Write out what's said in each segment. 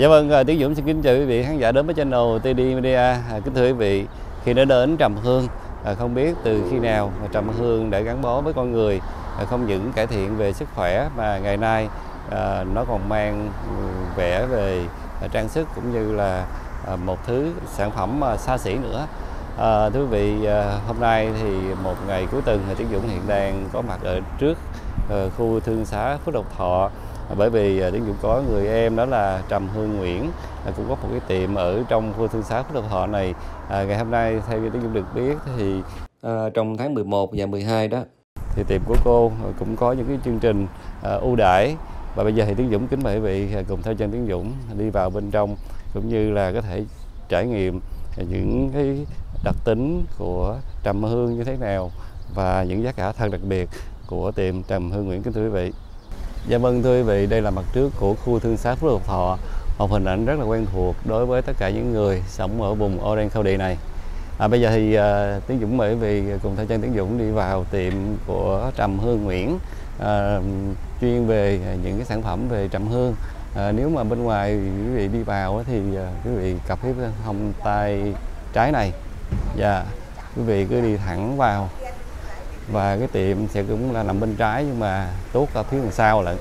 Dạ vâng, à, Tiến Dũng xin kính chào quý vị khán giả đến với channel TD Media. À, kính thưa quý vị, khi đã đến Trầm Hương, à, không biết từ khi nào Trầm Hương đã gắn bó với con người, không những cải thiện về sức khỏe mà ngày nay nó còn mang vẻ về trang sức cũng như là một thứ sản phẩm xa xỉ nữa. À, thưa quý vị, hôm nay thì một ngày cuối tuần, Tiến Dũng hiện đang có mặt ở trước khu thương xá Phước Lộc Thọ À, bởi vì à, đến cũng có người em đó là trầm hương nguyễn à, cũng có một cái tiệm ở trong khu thương xá của họ này à, ngày hôm nay theo như tiến cũng được biết thì à, trong tháng 11 và 12 đó thì tiệm của cô cũng có những cái chương trình à, ưu đãi và bây giờ thì tiến dũng kính mời quý vị cùng theo chân tiến dũng đi vào bên trong cũng như là có thể trải nghiệm những cái đặc tính của trầm hương như thế nào và những giá cả thật đặc biệt của tiệm trầm hương nguyễn kính thưa quý vị Dạ vâng thưa quý vị, đây là mặt trước của khu thương xá Phú Lộc Thọ Một hình ảnh rất là quen thuộc đối với tất cả những người sống ở vùng Oren Khâu Địa này à, Bây giờ thì uh, Tiến Dũng mời quý vị cùng theo chân Tiến Dũng đi vào tiệm của Trầm Hương Nguyễn uh, Chuyên về những cái sản phẩm về trầm hương uh, Nếu mà bên ngoài quý vị đi vào thì uh, quý vị cặp cái hông tay trái này Dạ, quý vị cứ đi thẳng vào và cái tiệm sẽ cũng là nằm bên trái nhưng mà tốt ở phía đằng sau lận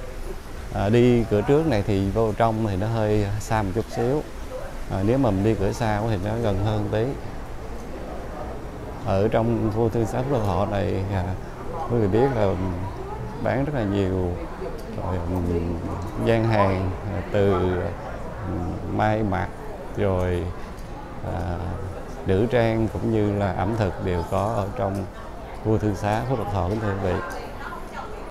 à, đi cửa trước này thì vô trong thì nó hơi xa một chút xíu à, nếu mà mình đi cửa sau thì nó gần hơn tí ở trong khu thương xã Phước Thọ này à, quý vị biết là bán rất là nhiều rồi gian hàng à, từ may mặc rồi à, nữ trang cũng như là ẩm thực đều có ở trong vua thương xá phố lộc thọ kính thưa quý vị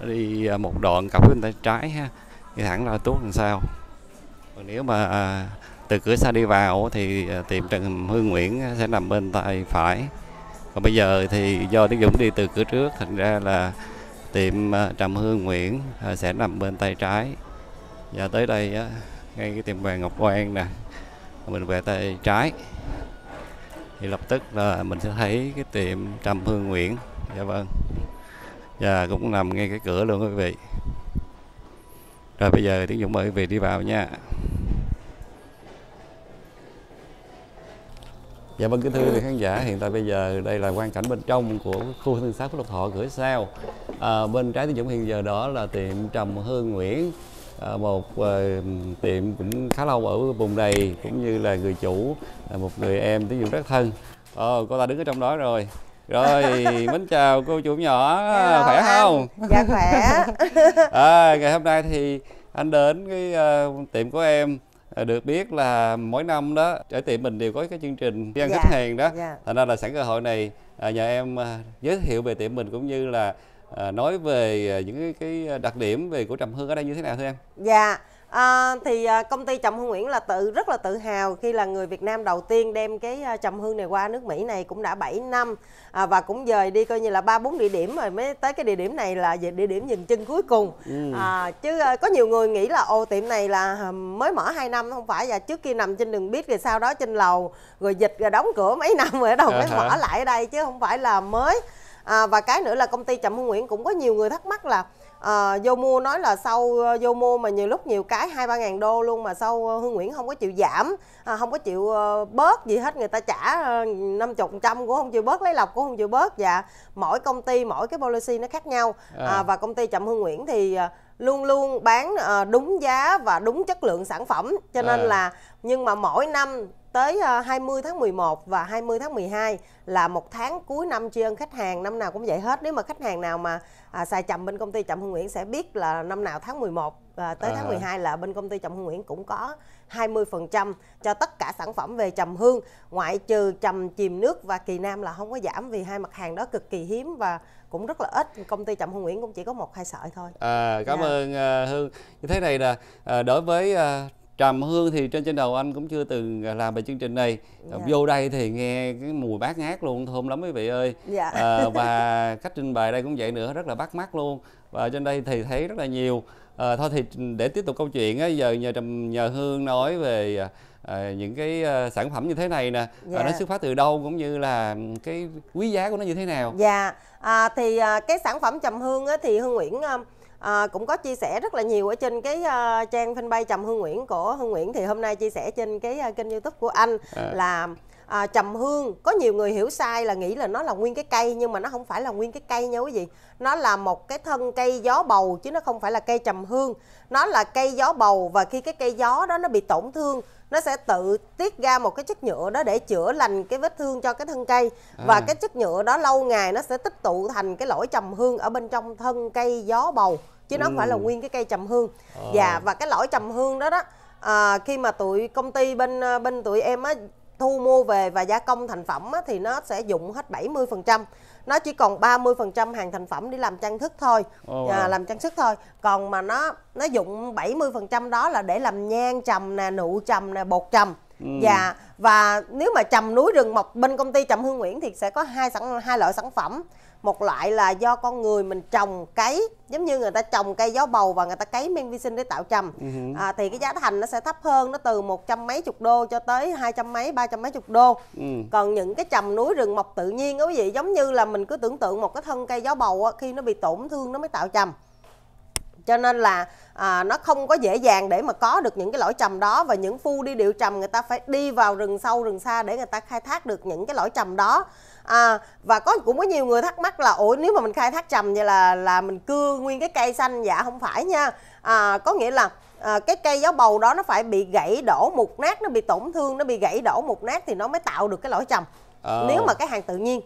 đi à, một đoạn cặp bên tay trái ha đi thẳng ra tuốt đằng sau còn nếu mà à, từ cửa xa đi vào thì à, tiệm Trần Hương Nguyễn sẽ nằm bên tay phải còn bây giờ thì do Đức Dũng đi từ cửa trước thành ra là tiệm Trầm Hương Nguyễn sẽ nằm bên tay trái và tới đây ngay cái tiệm vàng Ngọc Quan nè mình về tay trái thì lập tức là mình sẽ thấy cái tiệm Trầm Hương Nguyễn dạ vâng dạ cũng nằm ngay cái cửa luôn quý vị rồi bây giờ tiến dũng mời quý vị đi vào nha Dạ vâng kính thưa quý khán giả, hiện tại bây giờ đây là quan cảnh bên trong của khu thương xác Phú Lộc Thọ gửi sao. À, bên trái Tiến Dũng hiện giờ đó là tiệm Trầm Hương Nguyễn, à, một à, tiệm cũng khá lâu ở vùng này cũng như là người chủ, là một người em Tiến Dũng rất thân. Ờ, cô ta đứng ở trong đó rồi rồi mến chào cô chủ nhỏ Hello, khỏe không dạ khỏe à, ngày hôm nay thì anh đến cái uh, tiệm của em ờ, được biết là mỗi năm đó ở tiệm mình đều có cái chương trình gian dạ, khách hàng đó dạ. thành ra là sẵn cơ hội này à, nhờ em giới thiệu về tiệm mình cũng như là nói về những cái, cái đặc điểm về của trầm hương ở đây như thế nào thưa em dạ À, thì ờ, công ty trầm hương Nguyễn là tự rất là tự hào khi là người Việt Nam đầu tiên đem cái ờ, trầm hương này qua nước Mỹ này cũng đã 7 năm à, và cũng dời đi coi như là ba bốn địa điểm rồi mới tới cái địa điểm này là địa điểm dừng chân cuối cùng ừ. à, chứ có nhiều người nghĩ là ô tiệm này là mới mở 2 năm không phải và trước kia nằm trên đường biết rồi sau đó trên lầu rồi dịch rồi đóng cửa mấy năm rồi ở đầu mới à mở lại đây chứ không phải là mới à, và cái nữa là công ty trầm hương Nguyễn cũng có nhiều người thắc mắc là à, vô mua nói là sau ờ, vô mua mà nhiều lúc nhiều cái hai ba ngàn đô luôn mà sau ờ, hương nguyễn không có chịu giảm à, không có chịu bớt gì hết người ta trả năm chục trăm cũng không chịu bớt lấy lọc cũng không chịu bớt và dạ, mỗi công ty mỗi cái policy nó khác nhau à. và công ty chậm hương nguyễn thì luôn luôn bán đúng giá và đúng chất lượng sản phẩm cho à. nên là nhưng mà mỗi năm tới 20 ờ, tháng 11 và 20 tháng 12 là một tháng cuối năm tri ân khách hàng năm nào cũng vậy hết nếu mà khách hàng nào mà à, xài chậm bên công ty chậm Hương Nguyễn sẽ biết là năm nào tháng 11 ờ, à, tới à. tháng 12 là bên công ty chậm Hương Nguyễn cũng có 20% cho tất cả sản phẩm về trầm hương ngoại trừ trầm chìm nước và kỳ nam là không có giảm vì hai mặt hàng đó cực kỳ hiếm và cũng rất là ít công ty chậm hương nguyễn cũng chỉ có một hai sợi thôi à, cảm yeah. Dạ. ơn uh, hương như thế này nè à, đối với uh, Trầm Hương thì trên trên đầu anh cũng chưa từng à, làm về chương trình này dạ. vô đây thì nghe cái mùi bát ngát luôn thơm lắm quý vị ơi dạ. à, và cách trình bày đây cũng vậy nữa rất là bắt mắt luôn và trên đây thì thấy rất là nhiều à, thôi thì để tiếp tục câu chuyện á giờ nhờ trầm nhờ Hương nói về à, à những cái à, sản phẩm như thế này nè dạ. à, nó xuất phát từ đâu cũng như là cái quý giá của nó như thế nào dạ à, thì à, cái sản phẩm trầm hương á, thì hương nguyễn à, à, cũng có chia sẻ rất là nhiều ở trên cái uh, trang fanpage Trầm Hương Nguyễn của Hương Nguyễn thì hôm nay chia sẻ trên cái uh, kênh YouTube của anh à. là à, trầm hương có nhiều người hiểu sai là nghĩ là nó là nguyên cái cây nhưng mà nó không phải là nguyên cái cây nha quý vị nó là một cái thân cây gió bầu chứ nó không phải là cây trầm hương nó là cây gió bầu và khi cái cây gió đó nó bị tổn thương nó sẽ tự tiết ra một cái chất nhựa đó để chữa lành cái vết thương cho cái thân cây à. và cái chất nhựa đó lâu ngày nó sẽ tích tụ thành cái lỗi trầm hương ở bên trong thân cây gió bầu chứ ừ. nó không phải là ừ. nguyên cái cây trầm hương à. dạ và cái lỗi trầm hương đó đó à, khi mà tụi công ty bên ờ, bên tụi em á thu mua về và gia công thành phẩm á, thì nó sẽ dụng hết 70% nó chỉ còn 30% hàng thành phẩm để làm trang sức thôi oh, à, làm trang sức thôi còn mà nó nó dụng 70% đó là để làm nhang trầm nè nụ trầm nè bột trầm Ừ. Dạ và nếu mà trầm núi rừng mọc bên công ty trầm Hương Nguyễn thì sẽ có hai sản hai loại sản phẩm một loại là do con người mình trồng cấy giống như người ta trồng cây gió bầu và người ta cấy men vi sinh để tạo trầm uh-huh. à, thì cái giá thành nó sẽ thấp hơn nó từ một trăm mấy chục đô cho tới hai trăm mấy ba trăm mấy chục đô ừ. còn những cái trầm núi rừng mọc tự nhiên quý vị giống như là mình cứ tưởng tượng một cái thân cây gió bầu á, khi nó bị tổn thương nó mới tạo trầm cho nên là à, nó không có dễ dàng để mà có được những cái lõi trầm đó và những phu đi điệu trầm người ta phải đi vào rừng sâu rừng xa để người ta khai thác được những cái lõi trầm đó à, và có cũng có nhiều người thắc mắc là ủa nếu mà mình khai thác trầm vậy là là mình cưa nguyên cái cây xanh dạ không phải nha à, có nghĩa là à, cái cây gió bầu đó nó phải bị gãy đổ mục nát nó bị tổn thương nó bị gãy đổ mục nát thì nó mới tạo được cái lỗi trầm à. nếu mà cái hàng tự nhiên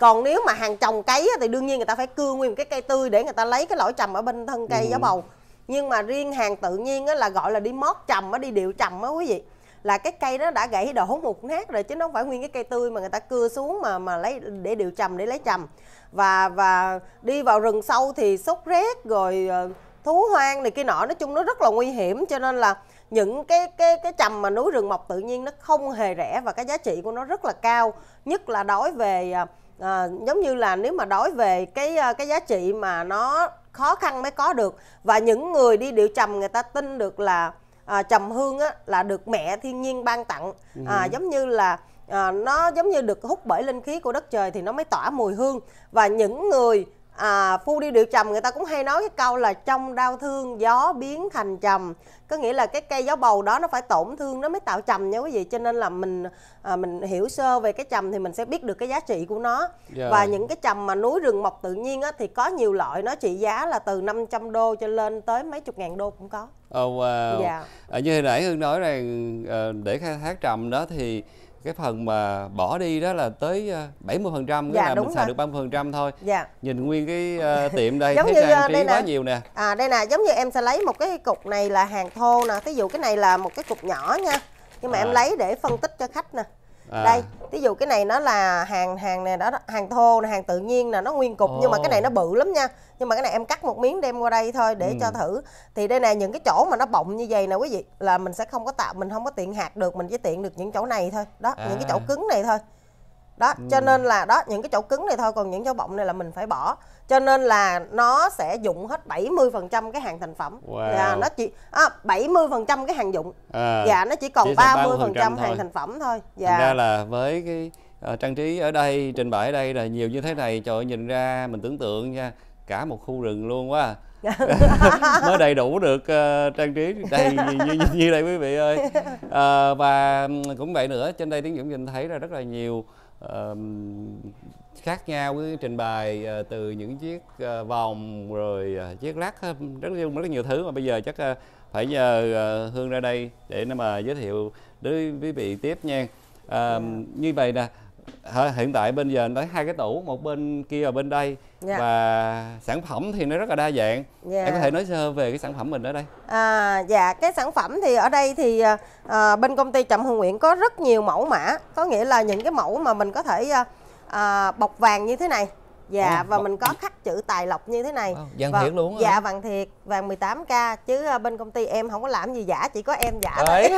còn nếu mà hàng trồng cấy thì đương nhiên người ta phải cưa nguyên cái cây tươi để người ta lấy cái lỗi trầm ở bên thân cây ừ. gió bầu nhưng mà riêng hàng tự nhiên là gọi là đi mót trầm đi điệu trầm á quý vị là cái cây nó đã gãy đổ mục nát rồi chứ nó không phải nguyên cái cây tươi mà người ta cưa xuống mà mà lấy để điều trầm để lấy trầm và và đi vào rừng sâu thì sốt rét rồi ờ, thú hoang này kia nọ nói chung nó rất là nguy hiểm cho nên là những cái cái cái trầm mà núi rừng mọc tự nhiên nó không hề rẻ và cái giá trị của nó rất là cao nhất là đối về à, giống như là nếu mà đối về cái cái giá trị mà nó khó khăn mới có được và những người đi điệu trầm người ta tin được là à, trầm hương á, là được mẹ thiên nhiên ban tặng ừ. à, ừ. giống như là à, nó giống như được hút bởi linh khí của đất trời thì nó mới tỏa mùi hương và những người à, phu đi điệu trầm người ta cũng hay nói cái câu là trong đau thương gió biến thành trầm có nghĩa là cái cây gió bầu đó nó phải tổn thương nó mới tạo trầm nha quý vị cho nên là mình à, mình hiểu sơ về cái trầm thì mình sẽ biết được cái giá trị của nó yeah. Dạ. và những cái trầm mà núi rừng mọc tự nhiên á, thì có nhiều loại nó trị giá là từ 500 đô cho lên tới mấy chục ngàn đô cũng có oh wow yeah. Dạ. à, ờ, như hồi nãy hương nói rằng ờ, để khai thác trầm đó thì cái phần mà bỏ đi đó là tới 70 ờ, phần trăm dạ, là mình xài rồi. được 30 phần trăm thôi dạ. nhìn nguyên cái uh, tiệm đây giống thấy như trang ờ, trí quá nhiều nè à đây nè giống như em sẽ lấy một cái cục này là hàng thô nè ví dụ cái này là một cái cục nhỏ nha nhưng mà à. em lấy để phân tích cho khách nè à. đây ví dụ cái này nó là hàng hàng này đó hàng thô này hàng tự nhiên là nó nguyên cục oh. nhưng mà cái này nó bự lắm nha nhưng mà cái này em cắt một miếng đem qua đây thôi để ừ. cho thử thì đây này những cái chỗ mà nó bọng như vậy nè quý vị là mình sẽ không có tạo mình không có tiện hạt được mình chỉ tiện được những chỗ này thôi đó à. những cái chỗ cứng này thôi đó ừ. cho nên là đó những cái chỗ cứng này thôi còn những chỗ bọng này là mình phải bỏ cho nên là nó sẽ dụng hết 70 phần trăm cái hàng thành phẩm wow. dạ, nó chỉ à, 70 phần trăm cái hàng dụng à, dạ nó chỉ còn chỉ 30 phần trăm hàng thành phẩm thôi dạ Thành ra là với cái uh, trang trí ở đây trình bày ở đây là nhiều như thế này trời nhìn ra mình tưởng tượng nha cả một khu rừng luôn quá à. mới đầy đủ được uh, trang trí đầy như, như, như đây quý vị ơi uh, và cũng vậy nữa trên đây tiếng dũng nhìn thấy là rất là nhiều khác nhau với trình bày uh, từ những chiếc uh, vòng rồi uh, chiếc lắc rất, rất rất nhiều thứ mà bây giờ chắc uh, phải nhờ uh, Hương ra đây để nó mà giới thiệu đối với quý vị tiếp nha. Uh, như vậy nè hiện tại bên giờ nói hai cái tủ một bên kia và bên đây yeah. Dạ. và sản phẩm thì nó rất là đa dạng yeah. Dạ. em có thể nói sơ về cái sản phẩm mình ở đây à dạ cái sản phẩm thì ở đây thì à, bên công ty trầm hương nguyễn có rất nhiều mẫu mã có nghĩa là những cái mẫu mà mình có thể à, bọc vàng như thế này dạ oh, và mình có khắc chữ tài lộc như thế này oh, vàng và, thiệt luôn dạ hả? vàng thiệt vàng 18k chứ ờ, bên công ty em không có làm gì giả chỉ có em giả thôi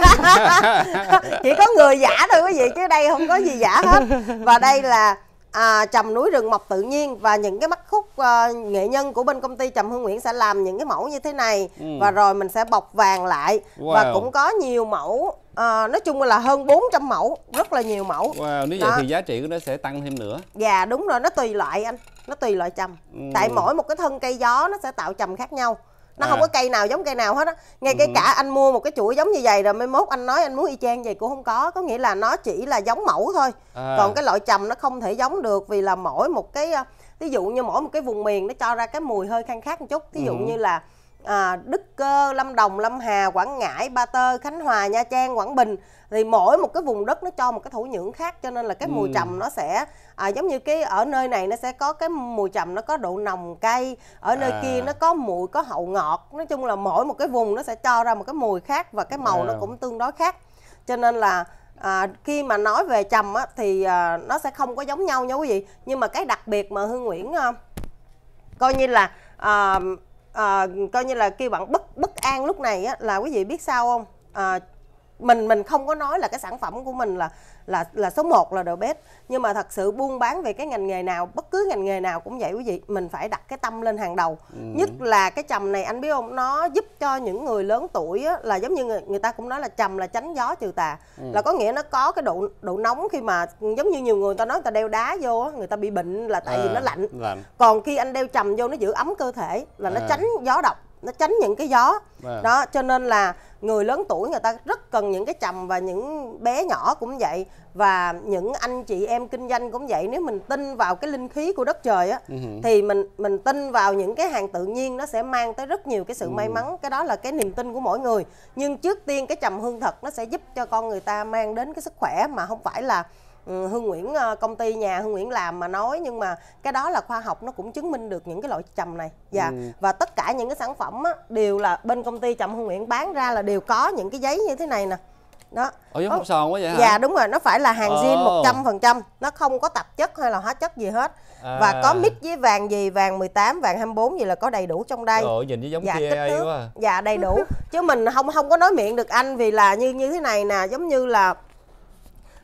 chỉ có người giả thôi quý vị chứ đây không có gì giả hết và đây là à, trầm núi rừng mọc tự nhiên và những cái mắt khúc à, nghệ nhân của bên công ty trầm hương nguyễn sẽ làm những cái mẫu như thế này ừ. và rồi mình sẽ bọc vàng lại wow. và cũng có nhiều mẫu à, nói chung là hơn 400 mẫu rất là nhiều mẫu wow nếu vậy Đó. thì giá trị của nó sẽ tăng thêm nữa dạ đúng rồi nó tùy loại anh nó tùy loại trầm ừ. tại mỗi một cái thân cây gió nó sẽ tạo trầm khác nhau nó à. không có cây nào giống cây nào hết á ngay ừ. cái cả anh mua một cái chuỗi giống như vậy rồi mai mốt anh nói anh muốn y chang vậy cũng không có có nghĩa là nó chỉ là giống mẫu thôi à. còn cái loại trầm nó không thể giống được vì là mỗi một cái ví à, dụ như mỗi một cái vùng miền nó cho ra cái mùi hơi khang khác một chút ví dụ ừ. như là à, Đức Cơ, Lâm Đồng, Lâm Hà, Quảng Ngãi, Ba Tơ, Khánh Hòa, Nha Trang, Quảng Bình thì mỗi một cái vùng đất nó cho một cái thổ nhưỡng khác cho nên là cái mùi ừ. trầm nó sẽ à, giống như cái ở nơi này nó sẽ có cái mùi trầm nó có độ nồng cay ở nơi à. kia nó có mùi có hậu ngọt nói chung là mỗi một cái vùng nó sẽ cho ra một cái mùi khác và cái màu à. nó cũng tương đối khác cho nên là à, khi mà nói về trầm á, thì à, nó sẽ không có giống nhau nha quý vị nhưng mà cái đặc biệt mà hương nguyễn à, coi như là à, à, coi như là kêu bạn bất bất an lúc này á, là quý vị biết sao không à, mình mình không có nói là cái sản phẩm của mình là là là số 1 là đồ bếp nhưng mà thật sự buôn bán về cái ngành nghề nào bất cứ ngành nghề nào cũng vậy quý vị mình phải đặt cái tâm lên hàng đầu ừ. nhất là cái trầm này anh biết không nó giúp cho những người lớn tuổi á, là giống như người, người ta cũng nói là trầm là tránh gió trừ tà ừ. là có nghĩa nó có cái độ độ nóng khi mà giống như nhiều người ta nói người ta đeo đá vô người ta bị bệnh là tại à, vì nó lạnh. lạnh còn khi anh đeo trầm vô nó giữ ấm cơ thể là à. nó tránh gió độc nó tránh những cái gió à. đó cho nên là người lớn tuổi người ta rất cần những cái chầm và những bé nhỏ cũng vậy và những anh chị em kinh doanh cũng vậy nếu mình tin vào cái linh khí của đất trời á uh thì mình mình tin vào những cái hàng tự nhiên nó sẽ mang tới rất nhiều cái sự uh may mắn cái đó là cái niềm tin của mỗi người nhưng trước tiên cái chầm hương thật nó sẽ giúp cho con người ta mang đến cái sức khỏe mà không phải là Ừ, hương nguyễn ờ, công ty nhà hương nguyễn làm mà nói nhưng mà cái đó là khoa học nó cũng chứng minh được những cái loại trầm này dạ ừ. và tất cả những cái sản phẩm á, đều là bên công ty trầm hương nguyễn bán ra là đều có những cái giấy như thế này nè đó Ủa giống không sòn quá vậy hả? Dạ đúng rồi, nó phải là hàng riêng một trăm phần trăm nó không có tạp chất hay là hóa chất gì hết. À. Và có mít với vàng gì, vàng 18, vàng 24 gì là có đầy đủ trong đây. Trời nhìn như giống dạ, kia quá. À. Dạ đầy đủ. Chứ mình không không có nói miệng được anh vì là như như thế này nè, giống như là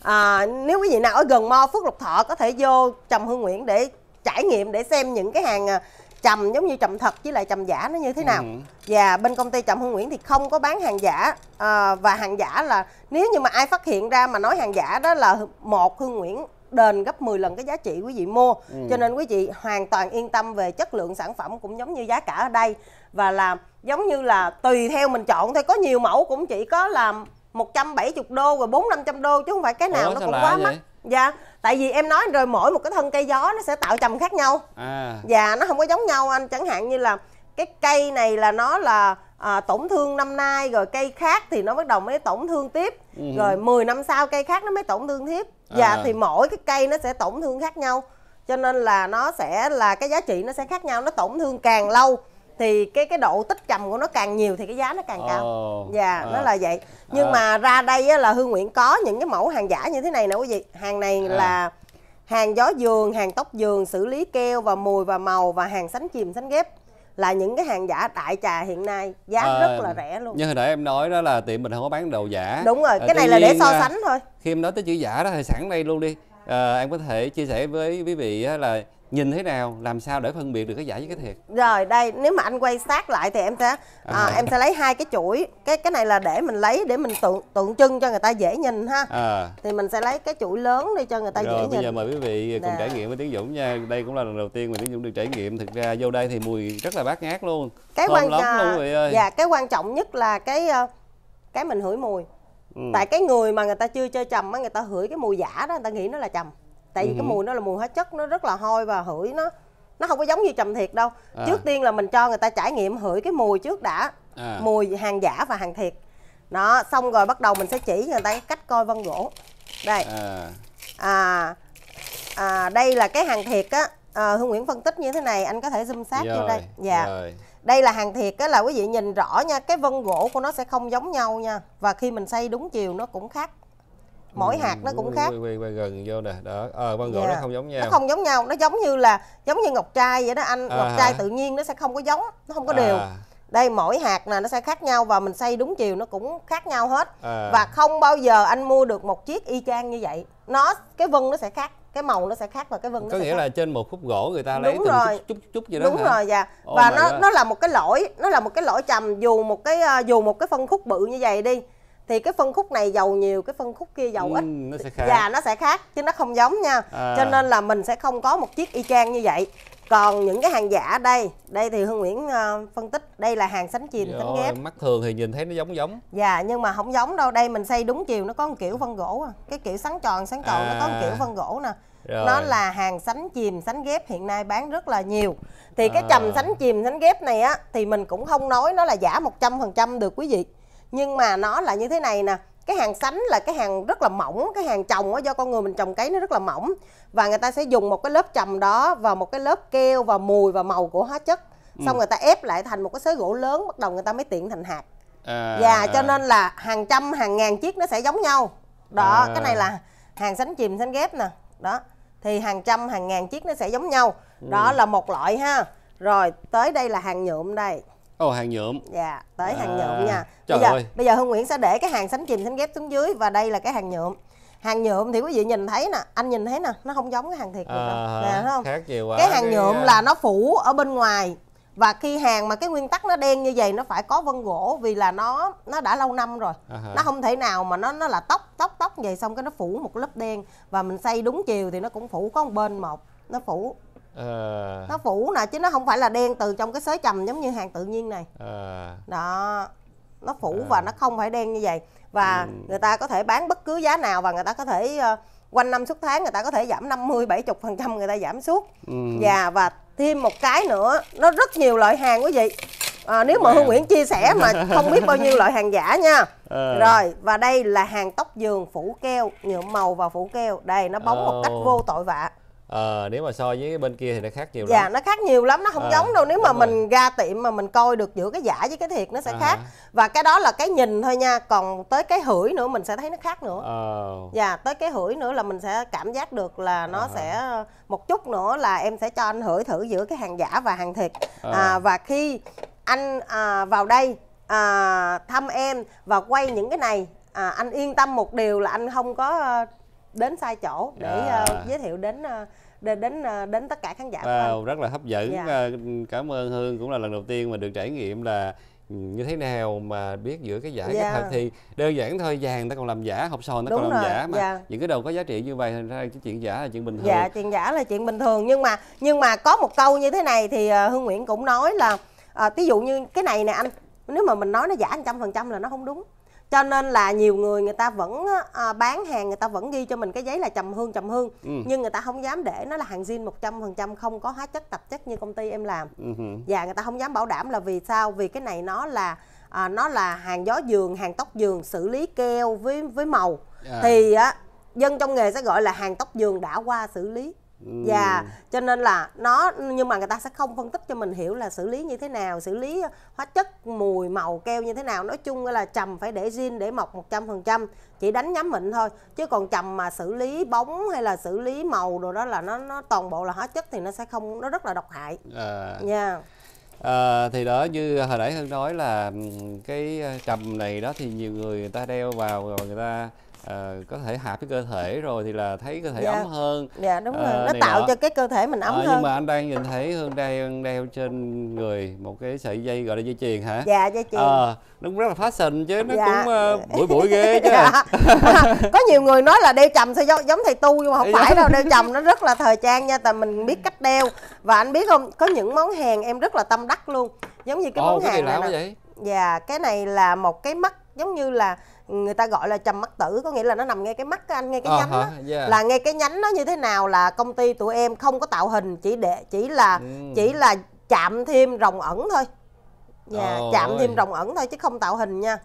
à, nếu quý vị nào ở gần Mo Phước Lộc Thọ có thể vô Trầm Hương Nguyễn để trải nghiệm để xem những cái hàng à, trầm giống như trầm thật với lại trầm giả nó như thế nào. Ừ. Và bên công ty Trầm Hương Nguyễn thì không có bán hàng giả à, và hàng giả là nếu như mà ai phát hiện ra mà nói hàng giả đó là một Hương Nguyễn đền gấp 10 lần cái giá trị quý vị mua. Ừ. Cho nên quý vị hoàn toàn yên tâm về chất lượng sản phẩm cũng giống như giá cả ở đây và là giống như là tùy theo mình chọn thôi có nhiều mẫu cũng chỉ có làm 170 đô rồi 4 500 đô chứ không phải cái nào Ủa, nó cũng quá vậy? mắc. Dạ, tại vì em nói rồi mỗi một cái thân cây gió nó sẽ tạo trầm khác nhau. À. Dạ, nó không có giống nhau anh, chẳng hạn như là cái cây này là nó là à, tổn thương năm nay rồi cây khác thì nó bắt đầu mới tổn thương tiếp ừ. rồi 10 năm sau cây khác nó mới tổn thương tiếp Và dạ à. thì mỗi cái cây nó sẽ tổn thương khác nhau cho nên là nó sẽ là cái giá trị nó sẽ khác nhau nó tổn thương càng lâu thì cái cái độ tích trầm của nó càng nhiều thì cái giá nó càng cao dạ yeah, à, nó là vậy nhưng à. mà ra đây á, là hương nguyễn có những cái mẫu hàng giả như thế này nè quý vị hàng này à. là hàng gió giường hàng tóc giường xử lý keo và mùi và màu và hàng sánh chìm sánh ghép là những cái hàng giả đại trà hiện nay giá à, rất là rẻ luôn như hồi nãy em nói đó là tiệm mình không có bán đồ giả đúng rồi à, cái à, này là để so à, sánh thôi khi em nói tới chữ giả đó thì sẵn đây luôn đi à, em có thể chia sẻ với quý vị là nhìn thế nào làm sao để phân biệt được cái giả với cái thiệt rồi đây nếu mà anh quay sát lại thì em sẽ à. À, em sẽ lấy hai cái chuỗi cái cái này là để mình lấy để mình tượng tượng trưng cho người ta dễ nhìn ha à. thì mình sẽ lấy cái chuỗi lớn đi cho người ta rồi, dễ bây nhìn. giờ mời quý vị cùng Đà. trải nghiệm với tiến dũng nha đây cũng là lần đầu tiên mà tiến dũng được trải nghiệm thực ra vô đây thì mùi rất là bát ngát luôn cái Thơm quan lắm à, luôn vị ơi dạ cái quan trọng nhất là cái ờ, cái mình hửi mùi ừ. tại cái người mà người ta chưa chơi trầm á người ta hửi cái mùi giả đó người ta nghĩ nó là trầm tại vì ừ. cái mùi nó là mùi hóa chất nó rất là hôi và hửi nó nó không có giống như trầm thiệt đâu à. trước tiên là mình cho người ta trải nghiệm hửi cái mùi trước đã à. mùi hàng giả và hàng thiệt đó xong rồi bắt đầu mình sẽ chỉ người ta cách coi vân gỗ đây à, à, à đây là cái hàng thiệt á à, hương nguyễn phân tích như thế này anh có thể zoom sát vô đây dạ rồi. đây là hàng thiệt á là quý vị nhìn rõ nha cái vân gỗ của nó sẽ không giống nhau nha và khi mình xây đúng chiều nó cũng khác mỗi ừ, hạt nó cũng khác quay, quay, gần vô nè đó ờ băng gỗ yeah. nó dạ. không giống nhau nó không giống nhau nó giống như là giống như ngọc trai vậy đó anh à, ngọc trai hả? tự nhiên nó sẽ không có giống nó không có à. đều đây mỗi hạt là nó sẽ khác nhau và mình xây đúng chiều nó cũng khác nhau hết à. và không bao giờ anh mua được một chiếc y chang như vậy nó cái vân nó sẽ khác cái màu nó sẽ khác và cái vân nó có nghĩa khác. là trên một khúc gỗ người ta lấy đúng từng rồi. chút chút chút gì đó đúng hả? rồi dạ oh và nó God. nó là một cái lỗi nó là một cái lỗi trầm dù một cái ờ, dù một cái phân khúc bự như vậy đi thì cái phân khúc này giàu nhiều cái phân khúc kia giàu ừ, ít nó sẽ khác. và dạ, nó sẽ khác chứ nó không giống nha à. cho nên là mình sẽ không có một chiếc y chang như vậy còn những cái hàng giả đây đây thì hương nguyễn ờ, phân tích đây là hàng sánh chìm sánh ghép mắt thường thì nhìn thấy nó giống giống dạ nhưng mà không giống đâu đây mình xây đúng chiều nó có một kiểu phân gỗ à. cái kiểu sáng tròn sáng tròn à. nó có một kiểu à. phân gỗ nè rồi. nó là hàng sánh chìm sánh ghép hiện nay bán rất là nhiều thì cái à. trầm sánh chìm sánh ghép này á thì mình cũng không nói nó là giả 100% được quý vị nhưng mà nó là như thế này nè cái hàng sánh là cái hàng rất là mỏng cái hàng trồng á do con người mình trồng cấy nó rất là mỏng và người ta sẽ dùng một cái lớp trầm đó và một cái lớp keo và mùi và màu của hóa chất ừ. xong ừ. người ta ép lại thành một cái sới gỗ lớn bắt đầu người ta mới tiện thành hạt à, và à, à. cho nên là hàng trăm hàng ngàn chiếc nó sẽ giống nhau đó à. cái này là hàng sánh chìm sánh ghép nè đó thì hàng trăm hàng ngàn chiếc nó sẽ giống nhau ừ. đó là một loại ha rồi tới đây là hàng nhuộm đây Ồ hàng nhuộm. Dạ, tới à, hàng nhuộm nha. Trời bây giờ ơi. bây giờ Hương Nguyễn sẽ để cái hàng sánh chìm sánh ghép xuống dưới và đây là cái hàng nhuộm. Hàng nhuộm thì quý vị nhìn thấy nè, anh nhìn thấy nè, nó không giống cái hàng thiệt à, đâu. Dạ, nè không? Khác nhiều quá. Cái hàng cái... nhuộm à. là nó phủ ở bên ngoài và khi hàng mà cái nguyên tắc nó đen như vậy nó phải có vân gỗ vì là nó nó đã lâu năm rồi à, nó không thể nào mà nó nó là tóc tóc tóc vậy xong cái nó phủ một lớp đen và mình xây đúng chiều thì nó cũng phủ có một bên một nó phủ à. nó phủ nè chứ nó không phải là đen từ trong cái xới trầm giống như hàng tự nhiên này à. đó nó phủ à. và nó không phải đen như vậy và ừ. người ta có thể bán bất cứ giá nào và người ta có thể uh, quanh năm suốt tháng người ta có thể giảm 50 70 phần trăm người ta giảm suốt ừ. và và thêm một cái nữa nó rất nhiều loại hàng quý vị à, nếu mà wow. Hương Nguyễn chia sẻ mà không biết bao nhiêu loại hàng giả nha à. rồi và đây là hàng tóc giường phủ keo nhuộm màu và phủ keo đây nó bóng oh. một cách vô tội vạ à, nếu mà so với bên kia thì nó khác nhiều dạ, lắm. Dạ nó khác nhiều lắm, nó không à, giống đâu. Nếu mà rồi. mình ra tiệm mà mình coi được giữa cái giả với cái thiệt nó sẽ à. khác. Và cái đó là cái nhìn thôi nha, còn tới cái hửi nữa mình sẽ thấy nó khác nữa. À. Dạ, tới cái hửi nữa là mình sẽ cảm giác được là à nó à. sẽ một chút nữa là em sẽ cho anh hửi thử giữa cái hàng giả và hàng thiệt. À. À, và khi anh à, vào đây à, thăm em và quay những cái này à, anh yên tâm một điều là anh không có đến sai chỗ để yeah. À. uh, giới thiệu đến uh, đến đến, ờ, đến tất cả khán giả wow, rất là hấp dẫn dạ. Ờ, cảm ơn hương cũng là lần đầu tiên mà được trải nghiệm là như thế nào mà biết giữa cái giả yeah. Dạ. cái thật thì đơn giản thôi vàng ta còn làm giả học sòn ta Đúng còn rồi. làm giả mà yeah. Dạ. những cái đầu có giá trị như vậy thành ra cái chuyện giả là chuyện bình thường dạ chuyện giả là chuyện bình thường nhưng mà nhưng mà có một câu như thế này thì ờ, hương nguyễn cũng nói là à, ví dụ như cái này nè anh nếu mà mình nói nó giả một trăm phần trăm là nó không đúng cho nên là nhiều người người ta vẫn à, bán hàng người ta vẫn ghi cho mình cái giấy là trầm hương trầm hương ừ. nhưng người ta không dám để nó là hàng zin 100% không có hóa chất tạp chất như công ty em làm ừ. và người ta không dám bảo đảm là vì sao vì cái này nó là à, nó là hàng gió giường hàng tóc giường xử lý keo với với màu à. thì á dân trong nghề sẽ gọi là hàng tóc giường đã qua xử lý và dạ, ừ. cho nên là nó nhưng mà người ta sẽ không phân tích cho mình hiểu là xử lý như thế nào, xử lý hóa chất, mùi, màu keo như thế nào. Nói chung là trầm phải để zin để mọc 100%, chỉ đánh nhắm mịn thôi. Chứ còn trầm mà xử lý bóng hay là xử lý màu đồ đó là nó nó toàn bộ là hóa chất thì nó sẽ không nó rất là độc hại. À. Nha. Dạ. À, thì đó như hồi nãy Hương nói là ừ, cái ờ, trầm này đó thì nhiều người người ta đeo vào rồi người ta uh, có thể hạ cái cơ thể rồi thì là thấy cơ thể dạ. ấm hơn dạ đúng ờ, rồi uh, nó tạo nọ. cho cái cơ thể mình ấm uh, hơn nhưng mà anh đang nhìn thấy hương đang đeo trên người một cái sợi dây gọi là dây chuyền hả dạ dây chuyền uh, nó cũng rất là fashion chứ nó dạ. cũng uh, bụi buổi ghê chứ dạ. có nhiều người nói là đeo chầm sao giống thầy tu nhưng mà không dạ. phải đâu đeo chầm nó rất là thời trang nha tại mình biết cách đeo và anh biết không có những món hàng em rất là tâm đắc luôn giống như cái Ồ, món cái hàng này vậy dạ cái này là một cái mắt giống như là người ta gọi là trầm mắt tử có nghĩa là nó nằm ngay cái mắt anh ngay cái uh, nhánh đó. Yeah. Dạ. là ngay cái nhánh nó như thế nào là công ty tụi em không có tạo hình chỉ để chỉ là mm. chỉ là chạm thêm rồng ẩn thôi yeah, dạ, oh, chạm ơi. thêm rồng ẩn thôi chứ không tạo hình nha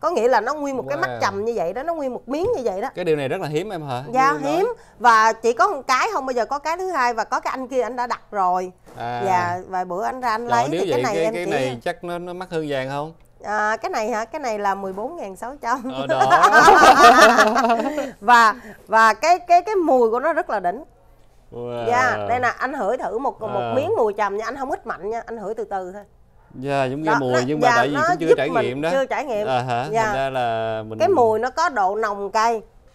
có nghĩa là nó nguyên một wow. cái mắt trầm như vậy đó nó nguyên một miếng như vậy đó cái điều này rất là hiếm em hả dạ như hiếm và chỉ có một cái không bao giờ có cái thứ hai và có cái anh kia anh đã đặt rồi à. dạ vài bữa anh ra anh Trời, lấy thì cái này cái, em cái chỉ... này chắc nó nó mắc hương vàng không à, cái này hả cái này là 14.600 ờ, và và cái cái cái mùi của nó rất là đỉnh wow. yeah, dạ, đây là anh hửi thử một một à. miếng mùi trầm nha anh không ít mạnh nha anh hửi từ từ thôi Dạ yeah, giống như đó, mùi nhưng mà dạ, tại vì cũng chưa trải nghiệm đó. Chưa trải nghiệm. À, hả? Dạ. ra là mình Cái mùi nó có độ nồng cay.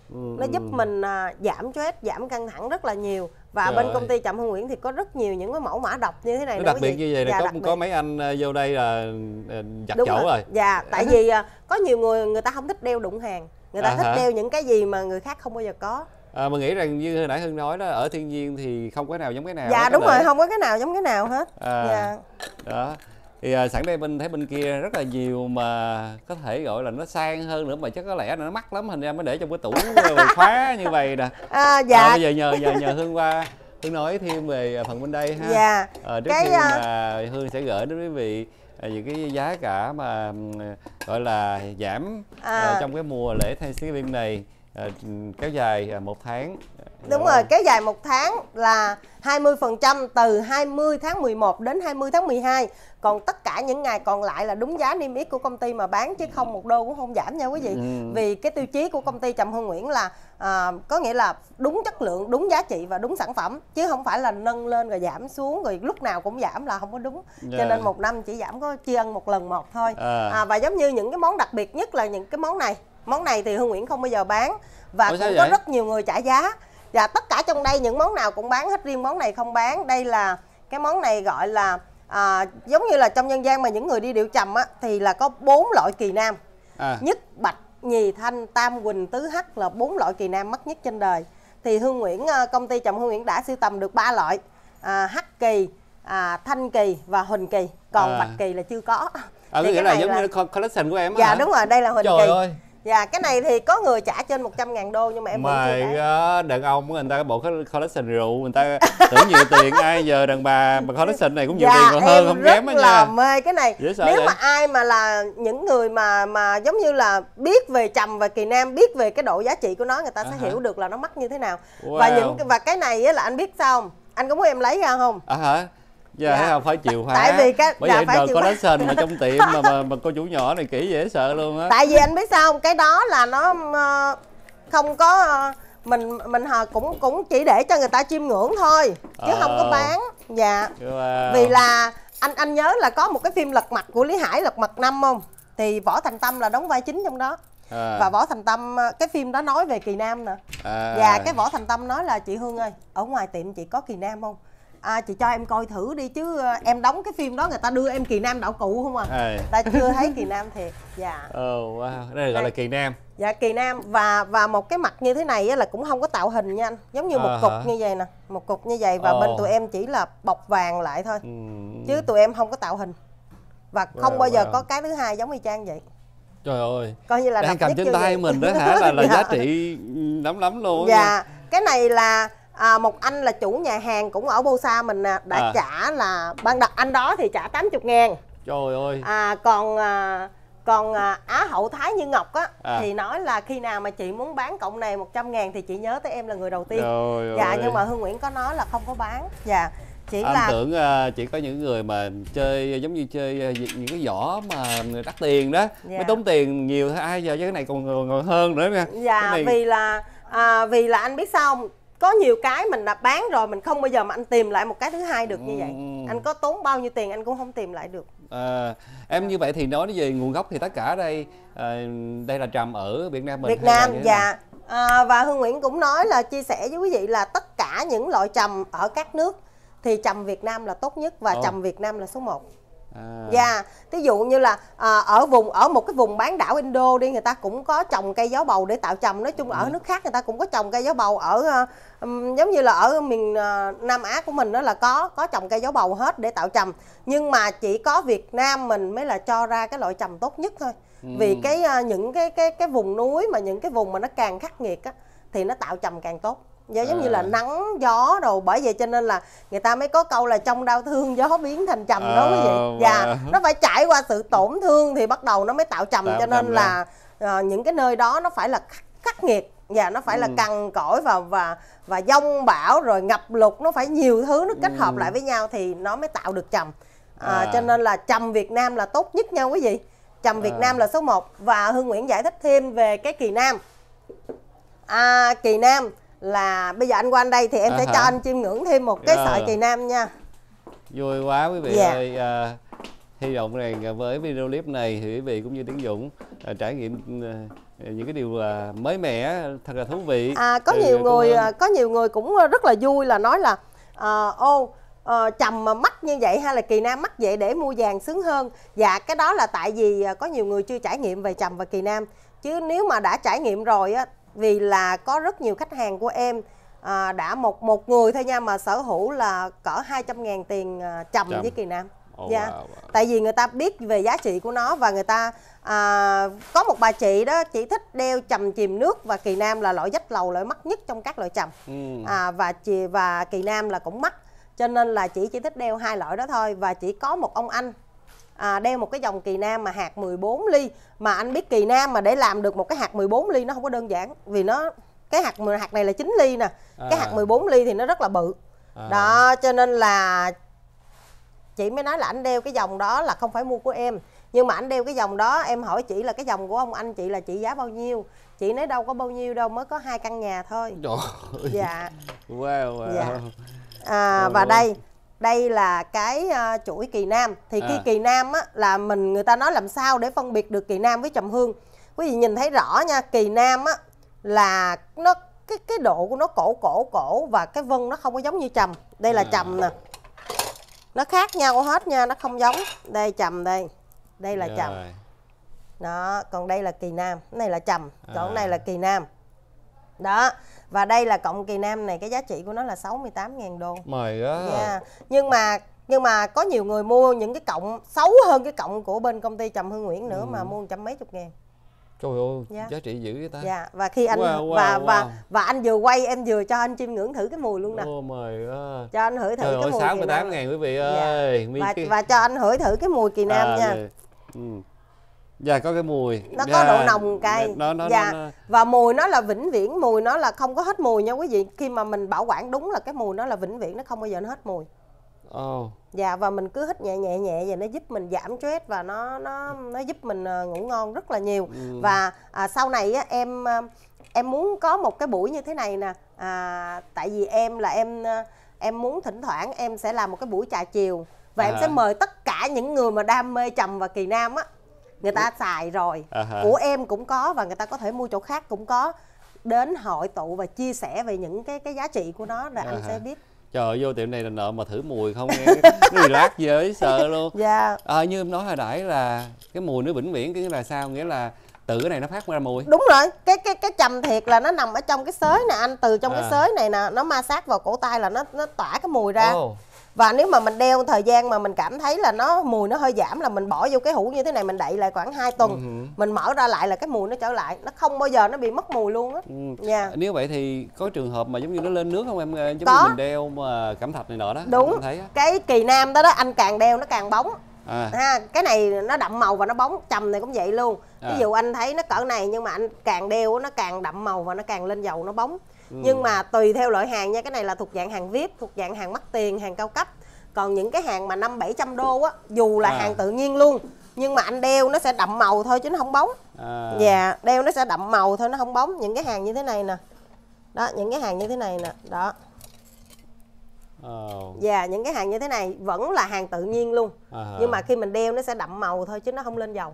Ừ, nó giúp ừ. mình à, giảm stress, giảm căng thẳng rất là nhiều và Trời bên công ty chậm hơn Nguyễn thì có rất nhiều những cái mẫu mã độc như thế này. đặc biệt gì? như vậy dạ, có, có mấy anh ờ, vô đây là ờ, giặt Đúng chỗ rồi. rồi. Dạ, dạ. tại vì ờ, có nhiều người người ta không thích đeo đụng hàng, người ta à thích hả? đeo những cái gì mà người khác không bao giờ có. À, mình nghĩ rằng như hồi nãy hưng nói đó ở thiên nhiên thì không có nào giống cái nào dạ đúng rồi không có cái nào giống cái nào hết à, dạ đó thì à, sẵn đây bên thấy bên kia rất là nhiều mà có thể gọi là nó sang hơn nữa mà chắc có lẽ là nó mắc lắm hình ra mới để trong cái tủ à, khóa như vậy nè à, dạ à, bây giờ nhờ nhờ nhờ hương qua hương nói thêm về à, phần bên đây ha dạ à, trước cái, khi à, mà hương sẽ gửi đến quý vị những cái giá cả mà gọi là giảm à. Ờ, trong cái mùa lễ Thanksgiving này kéo dài một tháng Đúng dạ. rồi, kéo dài một tháng là 20% từ 20 tháng 11 đến 20 tháng 12 còn tất cả những ngày còn lại là đúng giá niêm yết của công ty mà bán chứ không một đô cũng không giảm nha quý vị ừ. vì cái tiêu chí của công ty Trầm Hương Nguyễn là à, có nghĩa là đúng chất lượng đúng giá trị và đúng sản phẩm chứ không phải là nâng lên rồi giảm xuống rồi lúc nào cũng giảm là không có đúng cho nên một năm chỉ giảm có chia ăn một lần một thôi à. à. và giống như những cái món đặc biệt nhất là những cái món này món này thì Hương Nguyễn không bao giờ bán và Ủa cũng có rất nhiều người trả giá và tất cả trong đây những món nào cũng bán hết riêng món này không bán đây là cái món này gọi là à, giống như là trong nhân gian mà những người đi điệu trầm á thì là có bốn loại kỳ nam à. nhất bạch nhì thanh tam quỳnh tứ hắc là bốn loại kỳ nam mắc nhất trên đời thì hương nguyễn ờ, công ty trầm hương nguyễn đã sưu tầm được ba loại à, hắc kỳ à, thanh kỳ và huỳnh kỳ còn à. bạch kỳ là chưa có à, thì cái này giống là... như collection của em dạ hả? đúng rồi đây là huỳnh Trời kỳ ơi Dạ cái này thì có người trả trên 100 ngàn đô nhưng mà em mà uh, ờ, đàn ông người ta cái bộ collection rượu người ta tưởng nhiều tiền ai giờ đàn bà mà collection này cũng nhiều dạ, tiền còn hơn không kém á nha. mê cái này. Dễ sợ Nếu vậy? mà ai mà là những người mà mà giống như là biết về trầm và kỳ nam biết về cái độ giá trị của nó người ta sẽ uh à -huh. hiểu được là nó mắc như thế nào. Wow. Và những và cái này á là anh biết sao không? Anh có muốn em lấy ra không? À hả? dạ, dạ. không phải chịều hóa tại vì cái bởi dạ, vậy phải chịu collection mà trong tiệm mà, mà mà cô chủ nhỏ này kỹ dễ sợ luôn á tại vì anh biết sao không? cái đó là nó ờ, không có ờ, mình mình họ cũng cũng chỉ để cho người ta chiêm ngưỡng thôi chứ ờ. không có ờ. bán dạ wow. vì là anh anh nhớ là có một cái phim lật mặt của lý hải lật mặt năm không thì võ thành tâm là đóng vai chính trong đó à. và võ thành tâm cái phim đó nói về kỳ nam nè à. và dạ, cái võ thành tâm nói là chị hương ơi ở ngoài tiệm chị có kỳ nam không à, chị cho em coi thử đi chứ ờ, em đóng cái phim đó người ta đưa em kỳ nam đạo cụ không à, à. ta chưa thấy kỳ nam thiệt dạ oh, wow. đây là gọi là kỳ nam dạ kỳ nam và và một cái mặt như thế này là cũng không có tạo hình nha anh giống như một à, cục hả? như vậy nè một cục như vậy và oh. bên tụi em chỉ là bọc vàng lại thôi mm. chứ tụi em không có tạo hình và không wow, bao giờ wow. có cái thứ hai giống y chang vậy trời ơi coi như là đang cầm trên tay vậy. mình đó hả là là dạ. giá trị lắm lắm luôn dạ cái này là à, một anh là chủ nhà hàng cũng ở bô sa mình nè đã à. trả là ban đầu anh đó thì trả 80 ngàn trời ơi à còn à, còn à, Á hậu Thái Như Ngọc á à. thì nói là khi nào mà chị muốn bán cộng này 100 ngàn thì chị nhớ tới em là người đầu tiên trời dạ ơi. nhưng mà Hương Nguyễn có nói là không có bán dạ chỉ à, anh là tưởng uh, chỉ có những người mà chơi giống như chơi uh, những cái vỏ mà đắt tiền đó dạ. mới tốn tiền nhiều ai giờ cái này còn, còn hơn nữa nha dạ này... vì là à, vì là anh biết sao không? có nhiều cái mình đã bán rồi mình không bao giờ mà anh tìm lại một cái thứ hai được như vậy ừ. anh có tốn bao nhiêu tiền anh cũng không tìm lại được à, em như vậy thì nói về nguồn gốc thì tất cả đây à, đây là trầm ở Việt Nam mình Việt Nam dạ à, và Hương Nguyễn cũng nói là chia sẻ với quý vị là tất cả những loại trầm ở các nước thì trầm Việt Nam là tốt nhất và Ồ. Ờ. trầm Việt Nam là số 1 À. Dạ, à. yeah. thí dụ như là à, ở vùng ở một cái vùng bán đảo Indo đi người ta cũng có trồng cây gió bầu để tạo trầm nói chung là ở ừ. nước khác người ta cũng có trồng cây gió bầu ở um, giống như là ở miền uh, Nam Á của mình đó là có có trồng cây gió bầu hết để tạo trầm nhưng mà chỉ có Việt Nam mình mới là cho ra cái loại trầm tốt nhất thôi ừ. vì cái uh, những cái cái cái vùng núi mà những cái vùng mà nó càng khắc nghiệt á thì nó tạo trầm càng tốt dạ giống à. như là à. nắng gió đồ bởi vậy cho nên là người ta mới có câu là trong đau thương gió biến thành trầm à, đó quý vị à, dạ à. nó phải trải qua sự tổn thương thì bắt đầu nó mới tạo trầm tạo cho nên là à, những cái nơi đó nó phải là khắc, khắc nghiệt và dạ, nó phải ừ. là cằn cỗi và và và dông bão rồi ngập lụt nó phải nhiều thứ nó kết ừ. hợp lại với nhau thì nó mới tạo được trầm à, à. cho nên là trầm Việt Nam là tốt nhất nhau quý vị trầm à. Việt Nam là số 1 và Hương Nguyễn giải thích thêm về cái kỳ Nam à, kỳ Nam là bây giờ anh qua anh đây thì em à sẽ hả? cho anh chiêm ngưỡng thêm một cái sợi kỳ nam nha vui quá quý vị yeah. Dạ. ơi à, hy vọng rằng với video clip này thì quý vị cũng như tiến dũng à, trải nghiệm à, những cái điều là mới mẻ thật là thú vị à có ừ, nhiều người hơn. À, à, có nhiều người cũng à, rất là vui là nói là à, ô à, chầm mà mắc như vậy hay là kỳ nam mắc vậy để mua vàng sướng hơn dạ cái đó là tại vì có nhiều người chưa trải nghiệm về chầm và kỳ nam chứ nếu mà đã trải nghiệm rồi á vì là có rất nhiều khách hàng của em à, đã một một người thôi nha mà sở hữu là cỡ 200 ngàn tiền à, trầm với Kỳ Nam Oh, Yeah. Dạ. wow, wow. Tại vì người ta biết về giá trị của nó và người ta à, có một bà chị đó chỉ thích đeo trầm chìm nước và kỳ nam là loại dách lầu loại mắc nhất trong các loại trầm mm. Ừ. à, và chị và kỳ nam là cũng mắc cho nên là chị chỉ thích đeo hai loại đó thôi và chỉ có một ông anh à, đeo một cái dòng kỳ nam mà hạt 14 ly mà anh biết kỳ nam mà để làm được một cái hạt 14 ly nó không có đơn giản vì nó cái hạt hạt này là 9 ly nè à. cái hạt 14 ly thì nó rất là bự à. đó cho nên là chị mới nói là anh đeo cái dòng đó là không phải mua của em nhưng mà anh đeo cái dòng đó em hỏi chị là cái dòng của ông anh chị là chị giá bao nhiêu chị nói đâu có bao nhiêu đâu mới có hai căn nhà thôi Trời dạ wow, wow. dạ à, và đây đây là cái uh, chuỗi kỳ nam thì à. khi kỳ nam á, là mình người ta nói làm sao để phân biệt được kỳ nam với trầm hương quý vị nhìn thấy rõ nha kỳ nam á, là nó cái cái độ của nó cổ cổ cổ và cái vân nó không có giống như trầm đây là à. trầm nè nó khác nhau hết nha nó không giống đây trầm đây đây là trầm đó còn đây là kỳ nam cái này là trầm còn à. này là kỳ nam đó và đây là cộng kỳ nam này cái giá trị của nó là 68.000 đô mời á yeah. nhưng mà nhưng mà có nhiều người mua những cái cộng xấu hơn cái cộng của bên công ty trầm hương nguyễn nữa ừ. mà mua trăm mấy chục ngàn trời ơi yeah. Dạ. giá trị dữ vậy ta dạ và khi anh wow, wow, và wow. và và anh vừa quay em vừa cho anh chiêm ngưỡng thử cái mùi luôn nè oh my God. cho anh hửi thử trời cái ơi, mùi 68 kỳ nam ngàn quý vị dạ. ơi yeah. và, và cho anh hửi thử cái mùi kỳ nam à, nha ừ dạ có cái mùi nó dạ. có độ nồng cay dạ, nó, nó, dạ nó, nó. và mùi nó là vĩnh viễn mùi nó là không có hết mùi nha quý vị khi mà mình bảo quản đúng là cái mùi nó là vĩnh viễn nó không bao giờ nó hết mùi oh. dạ và mình cứ hít nhẹ nhẹ nhẹ và nó giúp mình giảm stress và nó nó nó giúp mình ờ, ngủ ngon rất là nhiều ừ. và à, sau này á, em ờ, em muốn có một cái buổi như thế này nè à, tại vì em là em ờ, em muốn thỉnh thoảng em sẽ làm một cái buổi trà chiều và à. em sẽ mời tất cả những người mà đam mê trầm và kỳ nam á người ta xài rồi uh-huh. của em cũng có và người ta có thể mua chỗ khác cũng có đến hội tụ và chia sẻ về những cái cái giá trị của nó là uh-huh. anh sẽ biết trời ơi, vô tiệm này là nợ mà thử mùi không nghe nó lát dễ sợ luôn dạ yeah. à, như em nói hồi nãy là cái mùi nó vĩnh viễn cái là sao nghĩa là từ cái này nó phát ra mùi đúng rồi cái cái cái trầm thiệt là nó nằm ở trong cái xới nè anh từ trong à. cái xới này nè nó ma sát vào cổ tay là nó nó tỏa cái mùi ra oh và nếu mà mình đeo thời gian mà mình cảm thấy là nó mùi nó hơi giảm là mình bỏ vô cái hũ như thế này mình đậy lại khoảng 2 tuần ừ. mình mở ra lại là cái mùi nó trở lại nó không bao giờ nó bị mất mùi luôn á ừ. yeah. À, nếu vậy thì có trường hợp mà giống như nó lên nước không em giống có. như mình đeo mà cảm thạch này nọ đó đúng thấy đó. cái kỳ nam đó đó anh càng đeo nó càng bóng à. ha cái này nó đậm màu và nó bóng trầm này cũng vậy luôn à. ví dụ anh thấy nó cỡ này nhưng mà anh càng đeo nó càng đậm màu và nó càng lên dầu nó bóng Ừ. nhưng mà tùy theo loại hàng nha cái này là thuộc dạng hàng vip thuộc dạng hàng mắc tiền hàng cao cấp còn những cái hàng mà năm bảy trăm đô á dù là à. hàng tự nhiên luôn nhưng mà anh đeo nó sẽ đậm màu thôi chứ nó không bóng à. dạ đeo nó sẽ đậm màu thôi nó không bóng những cái hàng như thế này nè đó những cái hàng như thế này nè đó Oh. Dạ những cái hàng như thế này vẫn là hàng tự nhiên luôn uh-huh. Nhưng mà khi mình đeo nó sẽ đậm màu thôi chứ nó không lên dầu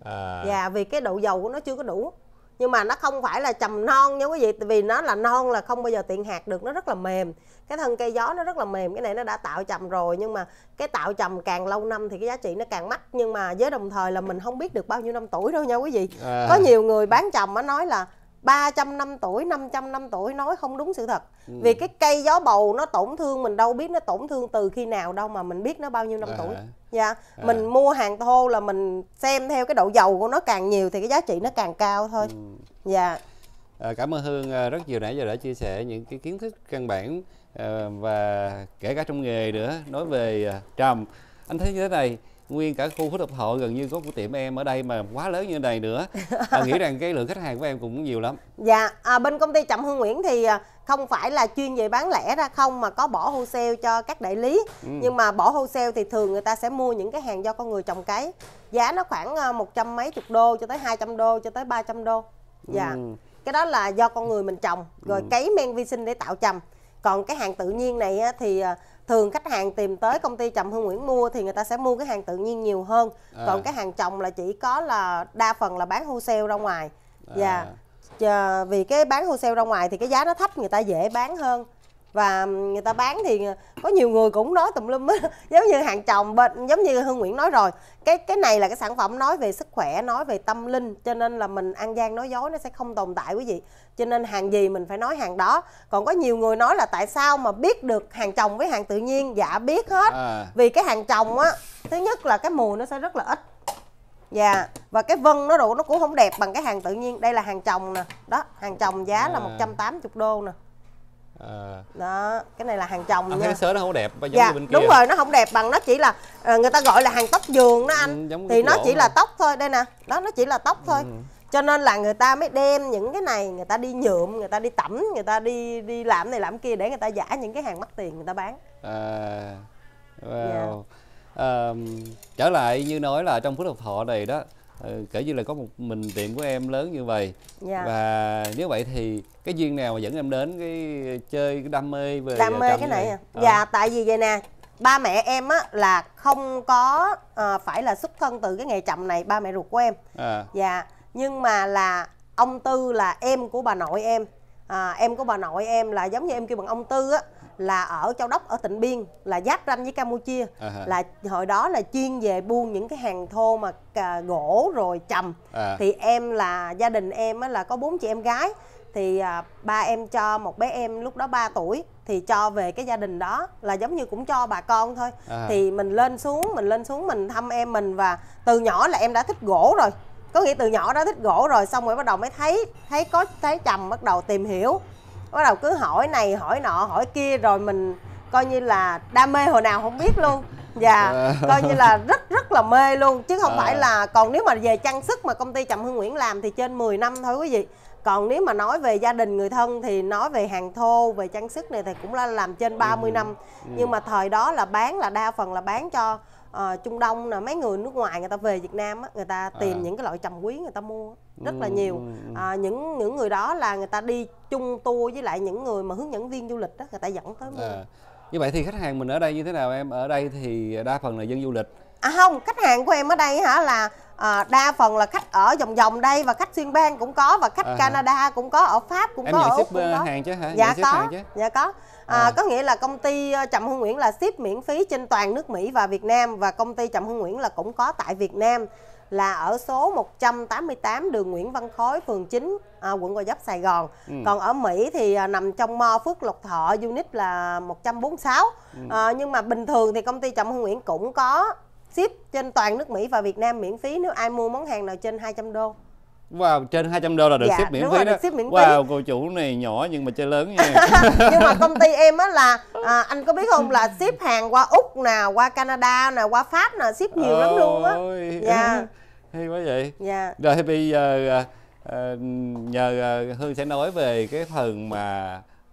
uh. Dạ vì cái độ dầu của nó chưa có đủ nhưng mà nó không phải là trầm non nha quý vị vì nó là non là không bao giờ tiện hạt được nó rất là mềm cái thân cây gió nó rất là mềm cái này nó đã tạo trầm rồi nhưng mà cái tạo trầm càng lâu năm thì cái giá trị nó càng mắc nhưng mà với đồng thời là mình không biết được bao nhiêu năm tuổi đâu nha quý vị à. có nhiều người bán trầm nó nói là 300 năm tuổi, 500 năm tuổi nói không đúng sự thật. Ừ. Vì cái cây gió bầu nó tổn thương mình đâu biết nó tổn thương từ khi nào đâu mà mình biết nó bao nhiêu năm à. tuổi. Dạ, à. mình mua hàng thô là mình xem theo cái độ dầu của nó càng nhiều thì cái giá trị nó càng cao thôi. Ừ. Dạ. À, cảm ơn Hương à, rất nhiều nãy giờ đã chia sẻ những cái kiến thức căn bản à, và kể cả trong nghề nữa nói về à, trầm. Anh thấy như thế này, nguyên cả khu phức hợp hội gần như có của tiệm em ở đây mà quá lớn như này nữa à, nghĩ rằng cái lượng khách hàng của em cũng nhiều lắm dạ à, bên công ty trầm hương nguyễn thì à, không phải là chuyên về bán lẻ ra không mà có bỏ wholesale cho các đại lý ừ. nhưng mà bỏ wholesale thì thường người ta sẽ mua những cái hàng do con người trồng cấy giá nó khoảng à, một trăm mấy chục đô cho tới 200 đô cho tới 300 đô dạ ừ. cái đó là do con người mình trồng rồi ừ. cấy men vi sinh để tạo trầm còn cái hàng tự nhiên này thì à, thường khách hàng tìm tới công ty trầm hương nguyễn mua thì người ta sẽ mua cái hàng tự nhiên nhiều hơn à. còn cái hàng trồng là chỉ có là đa phần là bán wholesale ra ngoài và à. Dạ. vì cái bán wholesale ra ngoài thì cái giá nó thấp người ta dễ bán hơn và người ta bán thì ờ, có nhiều người cũng nói tùm lum á giống như hàng chồng bệnh giống như hương nguyễn nói rồi cái cái này là cái sản phẩm nói về sức khỏe nói về tâm linh cho nên là mình ăn gian nói dối nó sẽ không tồn tại quý vị cho nên hàng gì mình phải nói hàng đó còn có nhiều người nói là tại sao mà biết được hàng chồng với hàng tự nhiên dạ biết hết à. vì cái hàng chồng á thứ nhất là cái mùi nó sẽ rất là ít Dạ Và cái vân nó đủ nó cũng không đẹp bằng cái hàng tự nhiên Đây là hàng chồng nè Đó hàng chồng giá à. là 180 đô nè à. đó cái này là hàng chồng anh nha cái sớ nó không đẹp giống dạ, như bên kia. đúng rồi nó không đẹp bằng nó chỉ là ờ, người ta gọi là hàng tóc giường đó ừ, anh ừ, thì nó chỉ mà. là tóc thôi đây nè đó nó chỉ là tóc thôi ừ. cho nên là người ta mới đem những cái này người ta đi nhuộm người ta đi tẩm người ta đi đi làm này làm kia để người ta giả những cái hàng mắc tiền người ta bán à wow. yeah. Dạ. à, trở lại như nói là trong phước lộc thọ này đó Ừ, kể như là có một mình tiệm của em lớn như vậy dạ. và nếu vậy thì cái duyên nào mà dẫn em đến cái chơi cái đam mê về đam mê cái này à? Ờ. dạ tại vì vậy nè ba mẹ em á là không có à, phải là xuất thân từ cái nghề chậm này ba mẹ ruột của em à. dạ nhưng mà là ông tư là em của bà nội em à, em của bà nội em là giống như em kêu bằng ông tư á là ở Châu Đốc ở tỉnh Biên là giáp ranh với Campuchia uh-huh. là hồi đó là chuyên về buôn những cái hàng thô mà à, gỗ rồi trầm uh-huh. À. thì em là gia đình em là có bốn chị em gái thì à, ba em cho một bé em lúc đó 3 tuổi thì cho về cái gia đình đó là giống như cũng cho bà con thôi à. thì mình lên xuống mình lên xuống mình thăm em mình và từ nhỏ là em đã thích gỗ rồi có nghĩa từ nhỏ đã thích gỗ rồi xong rồi bắt đầu mới thấy thấy có thấy trầm bắt đầu tìm hiểu bắt đầu cứ hỏi này hỏi nọ hỏi kia rồi mình coi như là đam mê hồi nào không biết luôn và dạ, ờ. coi như là rất rất là mê luôn chứ không à. phải ờ. là còn nếu mà về trang sức mà công ty trầm hương nguyễn làm thì trên 10 năm thôi quý vị còn nếu mà nói về gia đình người thân thì nói về hàng thô về trang sức này thì cũng là làm trên 30 ừ. năm ừ. nhưng mà thời đó là bán là đa phần là bán cho uh, Trung Đông là mấy người nước ngoài người ta về Việt Nam á, người ta à. tìm à. những cái loại trầm quý người ta mua rất là ừ, nhiều à, những những người đó là người ta đi chung tour với lại những người mà hướng dẫn viên du lịch đó người ta dẫn tới mua à. như vậy thì khách hàng mình ở đây như thế nào em ở đây thì đa phần là dân du lịch à không khách hàng của em ở đây hả là à, đa phần là khách ở vòng vòng đây và khách xuyên bang cũng có và khách à, Canada cũng có ở Pháp cũng em có ở Úc cũng có hàng chứ hả dạ có hàng chứ. dạ có à, ờ. có nghĩa là công ty ờ, Trầm Hưng Nguyễn là ship miễn phí trên toàn nước Mỹ và Việt Nam và công ty Trầm Hưng Nguyễn là cũng có tại Việt Nam là ở số 188 đường Nguyễn Văn Khối, phường 9, à, quận Gò Vấp, Sài Gòn. Ừ. Còn ở Mỹ thì à, nằm trong Mo Phước Lộc Thọ, unit là 146. Ừ. À, nhưng mà bình thường thì công ty Trọng Hưng Nguyễn cũng có ship trên toàn nước Mỹ và Việt Nam miễn phí nếu ai mua món hàng nào trên 200 đô. Wow, trên 200 đô là được dạ, ship miễn phí đó. Ship miễn wow, cô chủ này nhỏ nhưng mà chơi lớn nha. nhưng mà công ty em á là à, anh có biết không là ship hàng qua Úc nè, qua Canada nè, qua Pháp nè, ship nhiều oh, lắm luôn á. Dạ. Hay quá vậy. Dạ. Rồi thì bây giờ à, à, nhờ à, Hương sẽ nói về cái phần mà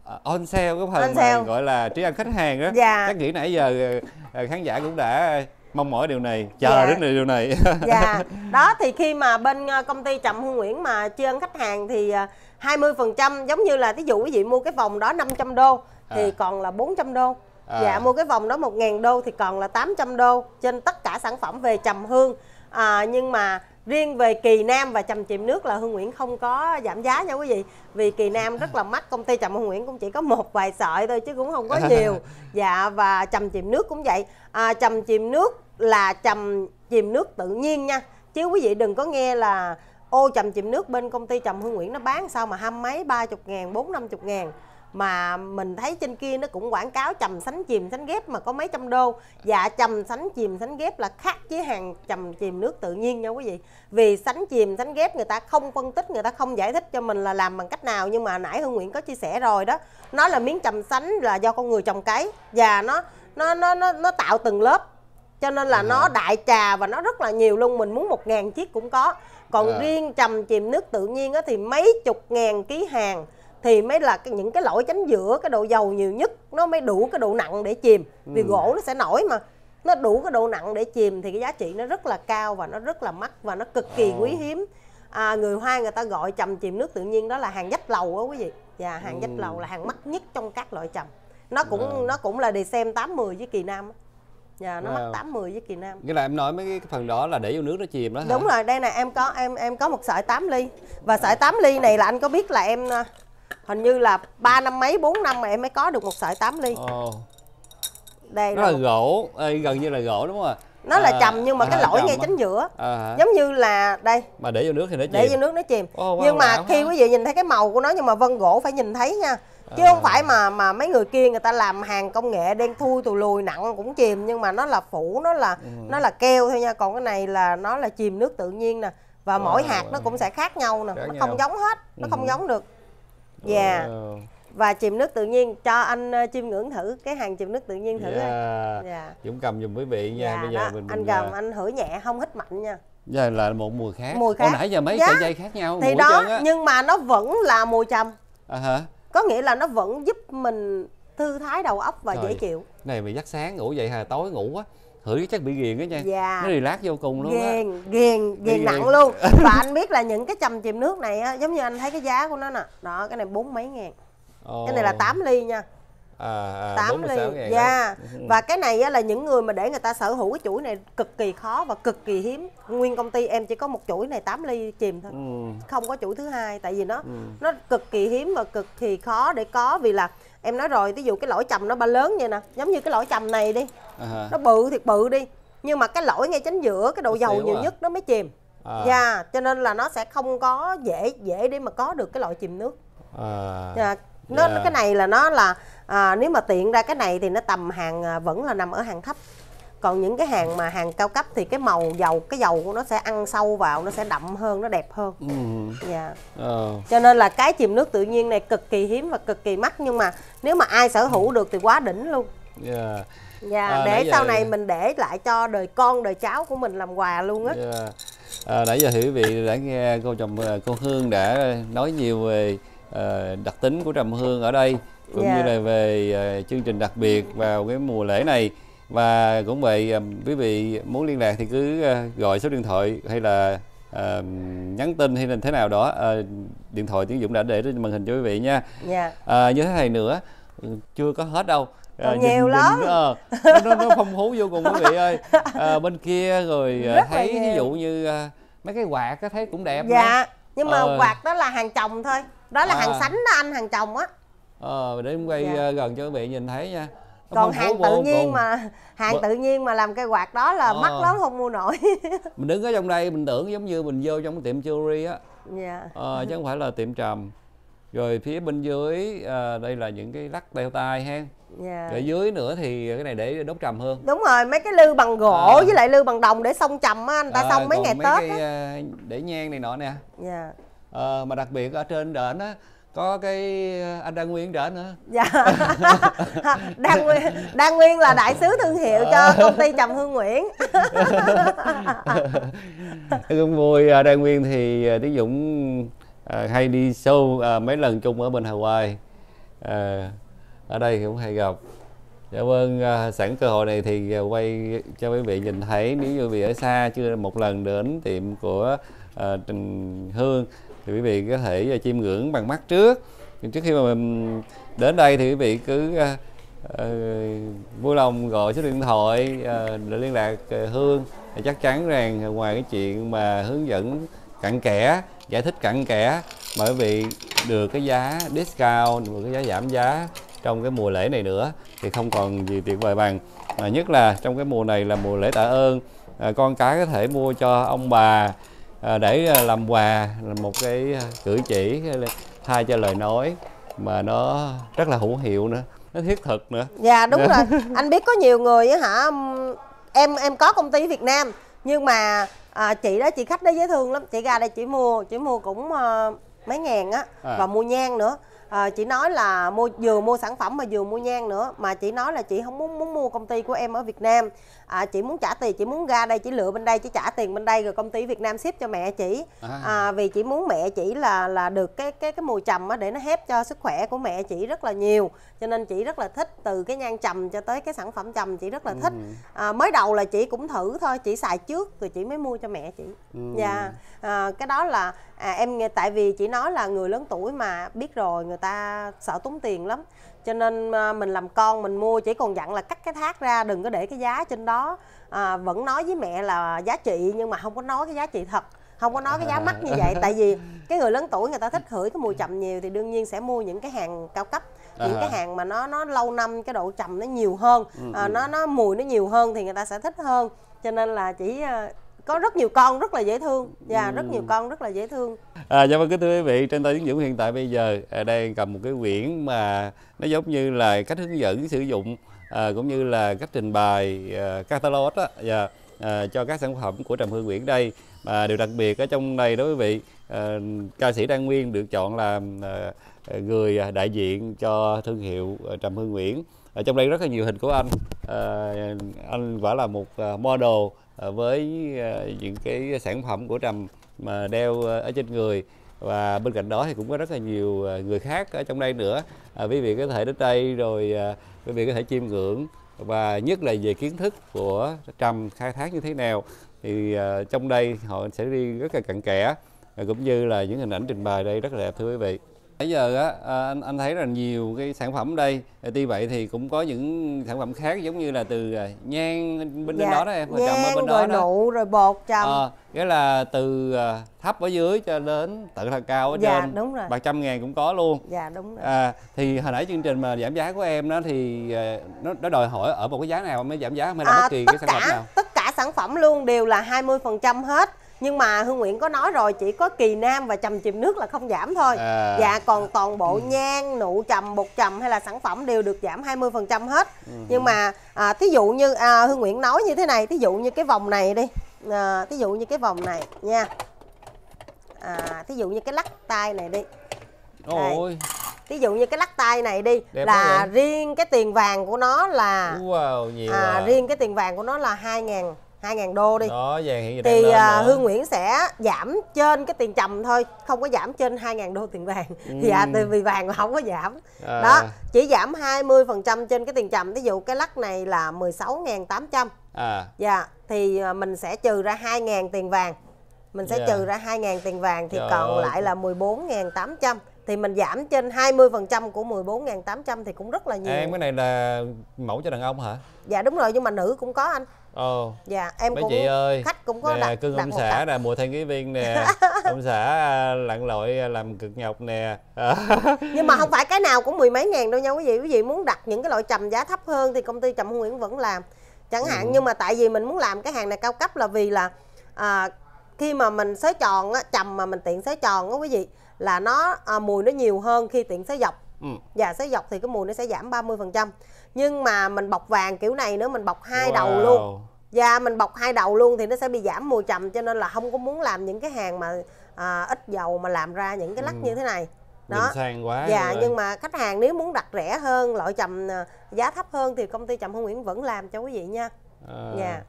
à, on sale cái phần mà gọi là trí ăn khách hàng đó. Dạ. Chắc nghĩ nãy giờ à, khán giả cũng đã mong mỏi điều này chờ dạ. đến điều này dạ đó thì khi mà bên ờ, công ty trầm hương nguyễn mà tri ân khách hàng thì 20% ờ, giống như là thí dụ quý vị mua cái vòng đó 500 đô à. thì còn là 400 đô à. dạ mua cái vòng đó 1.000 đô thì còn là 800 đô trên tất cả sản phẩm về trầm hương à, nhưng mà riêng về kỳ nam và trầm chìm nước là hương nguyễn không có giảm giá nha quý vị vì kỳ nam rất là mắc công ty trầm hương nguyễn cũng chỉ có một vài sợi thôi chứ cũng không có nhiều dạ và trầm chìm nước cũng vậy à, trầm chìm nước là chầm chìm nước tự nhiên nha chứ quý vị đừng có nghe là ô chầm chìm nước bên công ty chầm Hương Nguyễn nó bán sao mà hăm mấy ba chục ngàn bốn năm chục ngàn mà mình thấy trên kia nó cũng quảng cáo chầm sánh chìm sánh ghép mà có mấy trăm đô dạ chầm sánh chìm sánh ghép là khác với hàng chầm chìm nước tự nhiên nha quý vị vì sánh chìm sánh ghép người ta không phân tích người ta không giải thích cho mình là làm bằng cách nào nhưng mà nãy hương nguyễn có chia sẻ rồi đó nó là miếng chầm sánh là do con người trồng cấy và nó nó nó nó, nó tạo từng lớp cho nên là à. nó dạ. đại trà và nó rất là nhiều luôn mình muốn một ngàn chiếc cũng có còn à. riêng trầm chìm nước tự nhiên á, thì mấy chục ngàn ký hàng thì mới là những cái lỗi tránh giữa cái độ dầu nhiều nhất nó mới đủ cái độ nặng để chìm vì ừ. gỗ nó sẽ nổi mà nó đủ cái độ nặng để chìm thì cái giá trị nó rất là cao và nó rất là mắc và nó cực kỳ ờ. quý hiếm à, người hoa người ta gọi trầm chìm nước tự nhiên đó là hàng dách lầu á quý vị và dạ, hàng ừ. dách lầu ừ. là hàng mắc nhất trong các loại trầm nó cũng à. nó cũng là đề xem tám mười với kỳ nam á dạ nó à. mắc tám mười với kỳ nam nghĩa là em nói mấy cái phần đó là để vô nước nó chìm đó hả? đúng rồi đây nè em có em em có một sợi 8 ly và sợi 8 ly này là anh có biết là em à, hình như là ba năm mấy 4 năm mà em mới có được một sợi 8 ly oh. đây nó là gỗ Ê, gần như là gỗ đúng không ạ nó à, là trầm nhưng mà à, cái lỗi ngay chính giữa à, giống như là đây mà để vô nước thì nó chìm để vô nước nó chìm oh, wow, nhưng mà khi quý vị nhìn thấy cái màu của nó nhưng mà vân gỗ phải nhìn thấy nha chứ không ờ. phải mà mà mấy người kia người ta làm hàng công nghệ đen thui tù lùi nặng cũng chìm nhưng mà nó là phủ nó là ừ. nó là keo thôi nha còn cái này là nó là chìm nước tự nhiên nè và wow. Ờ. mỗi hạt nó cũng sẽ khác nhau nè nó không giống hết nó ừ. không giống được ờ. dạ yeah. wow và chìm nước tự nhiên cho anh uh, chiêm ngưỡng thử cái hàng chìm nước tự nhiên thử yeah. Dạ. yeah. Dạ. Dũng cầm giùm quý vị nha yeah, dạ bây giờ đó. mình, anh cầm à, anh hử nhẹ không hít mạnh nha giờ là một mùi khác mùi khác hồi nãy giờ mấy dạ. sợi dây khác nhau thì mùi đó nhưng mà nó vẫn là mùi trầm à hả có nghĩa là nó vẫn giúp mình thư thái đầu óc và Trời, dễ chịu này mày giấc sáng ngủ vậy hà tối ngủ á thử chắc bị ghiền á nha dạ. nó lát vô cùng luôn ghiền á. ghiền ghiền nặng luôn và anh biết là những cái chầm chìm nước này á giống như anh thấy cái giá của nó nè đó cái này bốn mấy ngàn Ồ. cái này là 8 ly nha à, 8 à, ly yeah. Ừ. và cái này là những người mà để người ta sở hữu cái chuỗi này cực kỳ khó và cực kỳ hiếm nguyên công ty em chỉ có một chuỗi này 8 ly chìm thôi ừ. không có chuỗi thứ hai tại vì nó ừ. nó cực kỳ hiếm và cực kỳ khó để có vì là em nói rồi ví dụ cái lỗi chầm nó ba lớn vậy nè giống như cái lỗi chầm này đi à. nó bự thiệt bự đi nhưng mà cái lỗi ngay chính giữa cái độ dầu nhiều à. nhất nó mới chìm à. yeah, cho nên là nó sẽ không có dễ dễ để mà có được cái loại chìm nước à. yeah. nó yeah. cái này là nó là à, nếu mà tiện ra cái này thì nó tầm hàng à, vẫn là nằm ở hàng thấp còn những cái hàng mà hàng cao cấp thì cái màu dầu cái dầu của nó sẽ ăn sâu vào nó sẽ đậm hơn nó đẹp hơn ừ. dạ yeah. ờ. cho nên là cái chìm nước tự nhiên này cực kỳ hiếm và cực kỳ mắc nhưng mà nếu mà ai sở hữu ừ. được thì quá đỉnh luôn dạ yeah. Dạ, yeah, à, để sau giờ... này mình để lại cho đời con đời cháu của mình làm quà luôn á yeah. Dạ. à, nãy giờ thì quý vị đã nghe cô chồng à, cô hương đã nói nhiều về uh, đặc tính của trầm hương ở đây cũng yeah. như dạ. là về à, chương trình đặc biệt vào cái mùa lễ này và cũng vậy à, quý vị muốn liên lạc thì cứ à, gọi số điện thoại hay là à, nhắn tin hay là thế nào đó à, điện thoại tiếng dũng đã để trên màn hình cho quý vị nha yeah. Dạ. à, như thế này nữa ừ, chưa có hết đâu còn nhìn, nhiều nhìn, lắm à, nó, nó, nó phong phú vô cùng quý vị ơi à, bên kia rồi Rất thấy ví dụ như à, mấy cái quạt á thấy cũng đẹp dạ đó. nhưng mà ờ. quạt đó là hàng chồng thôi đó là à. hàng sánh đó anh hàng chồng á ờ, để quay dạ. Ờ, gần cho các bạn nhìn thấy nha nó còn hàng tự nhiên cùng. mà hàng B... tự nhiên mà làm cây quạt đó là ờ. mắc lắm không mua nổi mình đứng ở trong đây mình tưởng giống như mình vô trong cái tiệm jewelry á dạ. ờ, chứ không phải là tiệm trầm rồi phía bên dưới à, đây là những cái lắc đeo tay ha yeah. Dạ. ở dưới nữa thì cái này để đốt trầm hơn đúng rồi mấy cái lư bằng gỗ à. với lại lư bằng đồng để xong trầm á anh ta à, xong mấy ngày mấy tết á. để nhang này nọ nè yeah. Dạ. à, mà đặc biệt ở trên đỉnh á có cái ờ, anh Đăng Nguyên trở nữa dạ Đăng Nguyên Đan Nguyên là đại sứ thương hiệu cho ờ. công ty Trầm Hương Nguyễn cũng vui ờ, Đăng Nguyên thì Tiến Dũng hay đi show mấy lần chung ở bên Hawaii ở đây cũng hay gặp Cảm dạ ơn vâng, sẵn cơ hội này thì quay cho quý vị nhìn thấy nếu như bị ở xa chưa một lần đến tiệm của Trình Hương thì quý vị có thể à, chiêm ngưỡng bằng mắt trước trước khi mà mình đến đây thì quý vị cứ uh, vui lòng gọi số điện thoại uh, để liên lạc uh, hương thì chắc chắn rằng ngoài cái chuyện mà hướng dẫn cặn kẽ giải thích cặn kẽ mà quý vị được cái giá discount được cái giá giảm giá trong cái mùa lễ này nữa thì không còn gì tuyệt vời bằng mà nhất là trong cái mùa này là mùa lễ tạ ơn à, con cái có thể mua cho ông bà À, để à, làm quà là một cái à, cử chỉ thay cho lời nói mà nó rất là hữu hiệu nữa nó thiết thực nữa dạ đúng dạ. rồi anh biết có nhiều người hả em em có công ty việt nam nhưng mà à, chị đó chị khách đó dễ thương lắm chị ra đây chị mua chị mua cũng à, mấy ngàn á à. và mua nhang nữa à, chị nói là mua vừa mua sản phẩm mà vừa mua nhang nữa mà chị nói là chị không muốn muốn mua công ty của em ở Việt Nam à, chị muốn trả tiền chị muốn ra đây chị lựa bên đây chị trả tiền bên đây rồi công ty Việt Nam ship cho mẹ chị à. à vì chị muốn mẹ chị là là được cái cái cái mùi trầm để nó hép cho sức khỏe của mẹ chị rất là nhiều cho nên chị rất là thích từ cái nhang trầm cho tới cái sản phẩm trầm chị rất là thích ừ. à, mới đầu là chị cũng thử thôi chị xài trước rồi chị mới mua cho mẹ chị ừ. dạ à, cái đó là à, em tại vì chị nói là người lớn tuổi mà biết rồi người người ta sợ tốn tiền lắm cho nên à, mình làm con mình mua chỉ còn dặn là cắt cái thác ra đừng có để cái giá trên đó à, vẫn nói với mẹ là giá trị nhưng mà không có nói cái giá trị thật không có nói cái giá mắc như vậy tại vì cái người lớn tuổi người ta thích hửi cái mùi chậm nhiều thì đương nhiên sẽ mua những cái hàng cao cấp những à. cái hàng mà nó nó lâu năm cái độ chậm nó nhiều hơn ừ, à, ừ. nó nó mùi nó nhiều hơn thì người ta sẽ thích hơn cho nên là chỉ à, có rất nhiều con rất là dễ thương và dạ, ừ. rất nhiều con rất là dễ thương à, dạ vâng kính thưa quý vị trên tay tiếng dũng hiện tại bây giờ à, đang cầm một cái quyển mà nó giống như là cách hướng dẫn sử dụng à, cũng như là cách trình bày à, catalog đó dạ, à, cho các sản phẩm của trầm hương quyển đây mà điều đặc biệt ở trong này đối với vị à, ca sĩ đan nguyên được chọn làm à, người đại diện cho thương hiệu à, trầm hương nguyễn ở trong đây rất là nhiều hình của anh à, anh quả là một à, model à, với những cái sản phẩm của trầm mà đeo ờ, ở trên người và bên cạnh đó thì cũng có rất là nhiều ờ, người khác ở trong đây nữa à, quý vị có thể đến đây rồi à, quý vị có thể chiêm ngưỡng và nhất là về kiến thức của trầm khai thác như thế nào thì à, trong đây họ sẽ đi rất là cặn kẽ à, cũng như là những hình ảnh trình bày đây rất là đẹp thưa quý vị Bây giờ à, anh anh thấy là nhiều cái sản phẩm đây. À, tuy vậy thì cũng có những sản phẩm khác giống như là từ à, nhang bên dạ, đó đó em, nhang, trồng bên rồi đó. nụ rồi bột trồng. À, ờ, nghĩa là từ thấp ở dưới cho đến tận là cao ở dạ, trên. Đúng rồi. Bạc trăm ngàn cũng có luôn. Dạ đúng rồi. À, thì hồi nãy chương trình mà giảm giá của em đó thì nó, nó đòi hỏi ở một cái giá nào mới giảm giá hay là à, bất kỳ cái sản cả, phẩm nào? Tất cả sản phẩm luôn đều là 20% hết nhưng mà hương nguyễn có nói rồi chỉ có kỳ nam và trầm chìm nước là không giảm thôi à. dạ còn toàn bộ ừ. nhang nụ trầm bột trầm hay là sản phẩm đều được giảm 20% hết ừ. nhưng mà à, thí dụ như à, hương nguyễn nói như thế này thí dụ như cái vòng này đi à, thí dụ như cái vòng này nha à, thí dụ như cái lắc tay này đi Ôi. thí dụ như cái lắc tay này đi Đẹp là riêng cái tiền vàng của nó là wow, nhiều à, à. riêng cái tiền vàng của nó là 2 ngàn 2.000 đô đi đó vàng hiện giờ thì đang lên uh, à, Hương Nguyễn sẽ giảm trên cái tiền chậm thôi không có giảm trên 2.000 đô tiền vàng ừ. dạ từ vì vàng không có giảm à. đó chỉ giảm 20 trên cái tiền chậm. ví dụ cái lắc này là 16.800 à dạ thì à, mình sẽ trừ ra 2.000 tiền vàng mình sẽ yeah. Dạ. trừ ra 2.000 tiền vàng thì Trời còn ơi. lại là 14.800 thì mình giảm trên 20% của 14.800 thì cũng rất là nhiều. Em cái này là mẫu cho đàn ông hả? Dạ đúng rồi nhưng mà nữ cũng có anh. Ồ. Dạ, em Mấy cũng chị ơi, khách cũng có nè, đặt cưng đặt ông xã nè, mùa thanh ký viên nè, ông xã à, lặn lội à, làm cực nhọc nè. Nhưng mà không phải cái nào cũng mười mấy ngàn đâu nha quý vị. Quý vị muốn đặt những cái loại trầm giá thấp hơn thì công ty Trầm Hưng Nguyễn vẫn làm. Chẳng ừ. hạn nhưng mà tại vì mình muốn làm cái hàng này cao cấp là vì là à, khi mà mình xới tròn á, trầm mà mình tiện xới tròn á quý vị là nó à, mùi nó nhiều hơn khi tiện xới dọc. Ừ. Và dạ, xới dọc thì cái mùi nó sẽ giảm 30% nhưng mà mình bọc vàng kiểu này nữa mình bọc hai wow. đầu luôn và dạ, mình bọc hai đầu luôn thì nó sẽ bị giảm mùi trầm cho nên là không có muốn làm những cái hàng mà à, ít dầu mà làm ra những cái lắc ừ. như thế này đó sang quá dạ nhưng mà khách hàng nếu muốn đặt rẻ hơn loại trầm à, giá thấp hơn thì công ty trầm hưng nguyễn vẫn làm cho quý vị nha à. dạ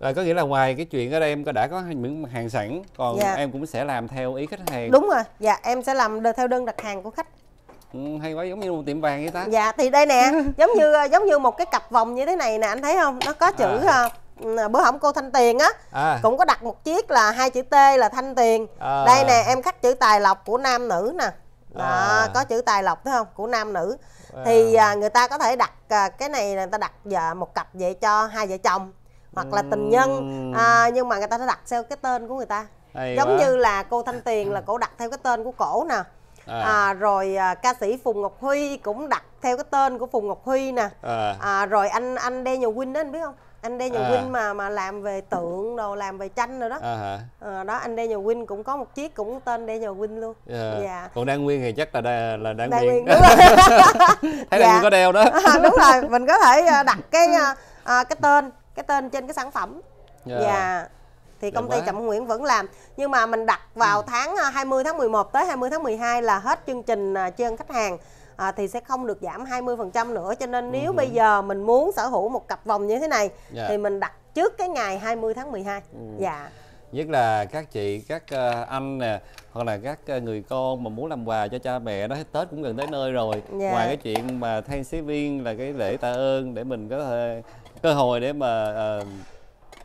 À, có nghĩa là ngoài cái chuyện ở đây em có đã có những hàng sẵn còn dạ. em cũng sẽ làm theo ý khách hàng đúng rồi dạ em sẽ làm theo đơn đặt hàng của khách hay quá giống như một tiệm vàng vậy ta dạ thì đây nè giống như ờ, giống như một cái cặp vòng như thế này nè anh thấy không nó có chữ à. uh, bữa hổm cô thanh tiền á à. cũng có đặt một chiếc là hai chữ t là thanh tiền à. đây nè em khắc chữ tài lộc của nam nữ nè à. đó, à. có chữ tài lộc thấy không của nam nữ à. thì à, người ta có thể đặt à, cái này là người ta đặt vợ một cặp vậy cho hai vợ chồng hoặc là tình nhân à, nhưng mà người ta sẽ đặt theo cái tên của người ta Hay giống quá. như là cô thanh tiền là cổ đặt theo cái tên của cổ nè à. À, rồi à, ca sĩ Phùng Ngọc Huy cũng đặt theo cái tên của Phùng Ngọc Huy nè à. À, rồi anh anh Đê Nhà Huynh đó anh biết không anh Đê Nhà à. mà mà làm về tượng đồ làm về tranh rồi đó à, à, đó anh Đê Nhà Huynh cũng có một chiếc cũng tên Đê Nhà Huynh luôn à. dạ. còn Đan Nguyên thì chắc là đa, là Đan, nguyên Nguyên, rồi thấy dạ. Đan Nguyên dạ. có đeo đó à, đúng rồi mình có thể à, đặt cái à, à, cái tên cái tên trên cái sản phẩm dạ. dạ thì công ty Trầm Nguyễn vẫn làm nhưng mà mình đặt vào ừ. tháng 20 à, tháng 11 tới 20 tháng 12 là hết chương trình trên à, khách hàng à, thì sẽ không được giảm 20% nữa cho nên nếu ừ. bây giờ mình muốn sở hữu một cặp vòng như thế này dạ. thì mình đặt trước cái ngày 20 tháng 12. Ừ. Dạ. Nhất là các chị, các à, anh nè hoặc là các người con mà muốn làm quà cho cha mẹ đó Tết cũng gần tới nơi rồi. Dạ. Ngoài cái chuyện mà thanh sĩ viên là cái lễ tạ ơn để mình có thể cơ hội để mà uh,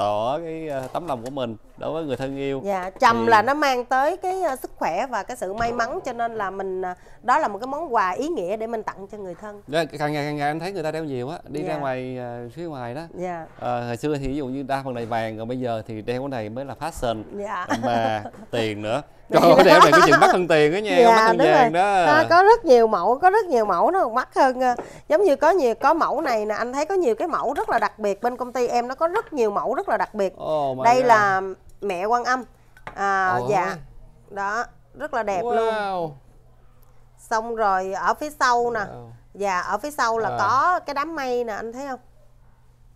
tỏ cái ờ, tấm lòng của mình đối với người thân yêu dạ trầm thì... là nó mang tới cái ờ, sức khỏe và cái sự may mắn cho nên là mình ờ, đó là một cái món quà ý nghĩa để mình tặng cho người thân dạ, càng ngày càng ngày anh thấy người ta đeo nhiều á đi dạ. ra ngoài uh, phía ngoài đó dạ. à, hồi xưa thì ví dụ như đa phần này vàng rồi bây giờ thì đeo cái này mới là fashion dạ. mà tiền nữa trời ơi đeo này cái chuyện mắc hơn tiền đó nha dạ, mắc hơn vàng rồi. đó à, có rất nhiều mẫu có rất nhiều mẫu nó mắc hơn giống như có nhiều có mẫu này nè anh thấy có nhiều cái mẫu rất là đặc biệt bên công ty em nó có rất nhiều mẫu rất là đặc biệt oh đây God. là mẹ quan âm à, dạ đó rất là đẹp wow. luôn xong rồi ở phía sau nè wow. dạ ở phía sau là à. có cái đám mây nè anh thấy không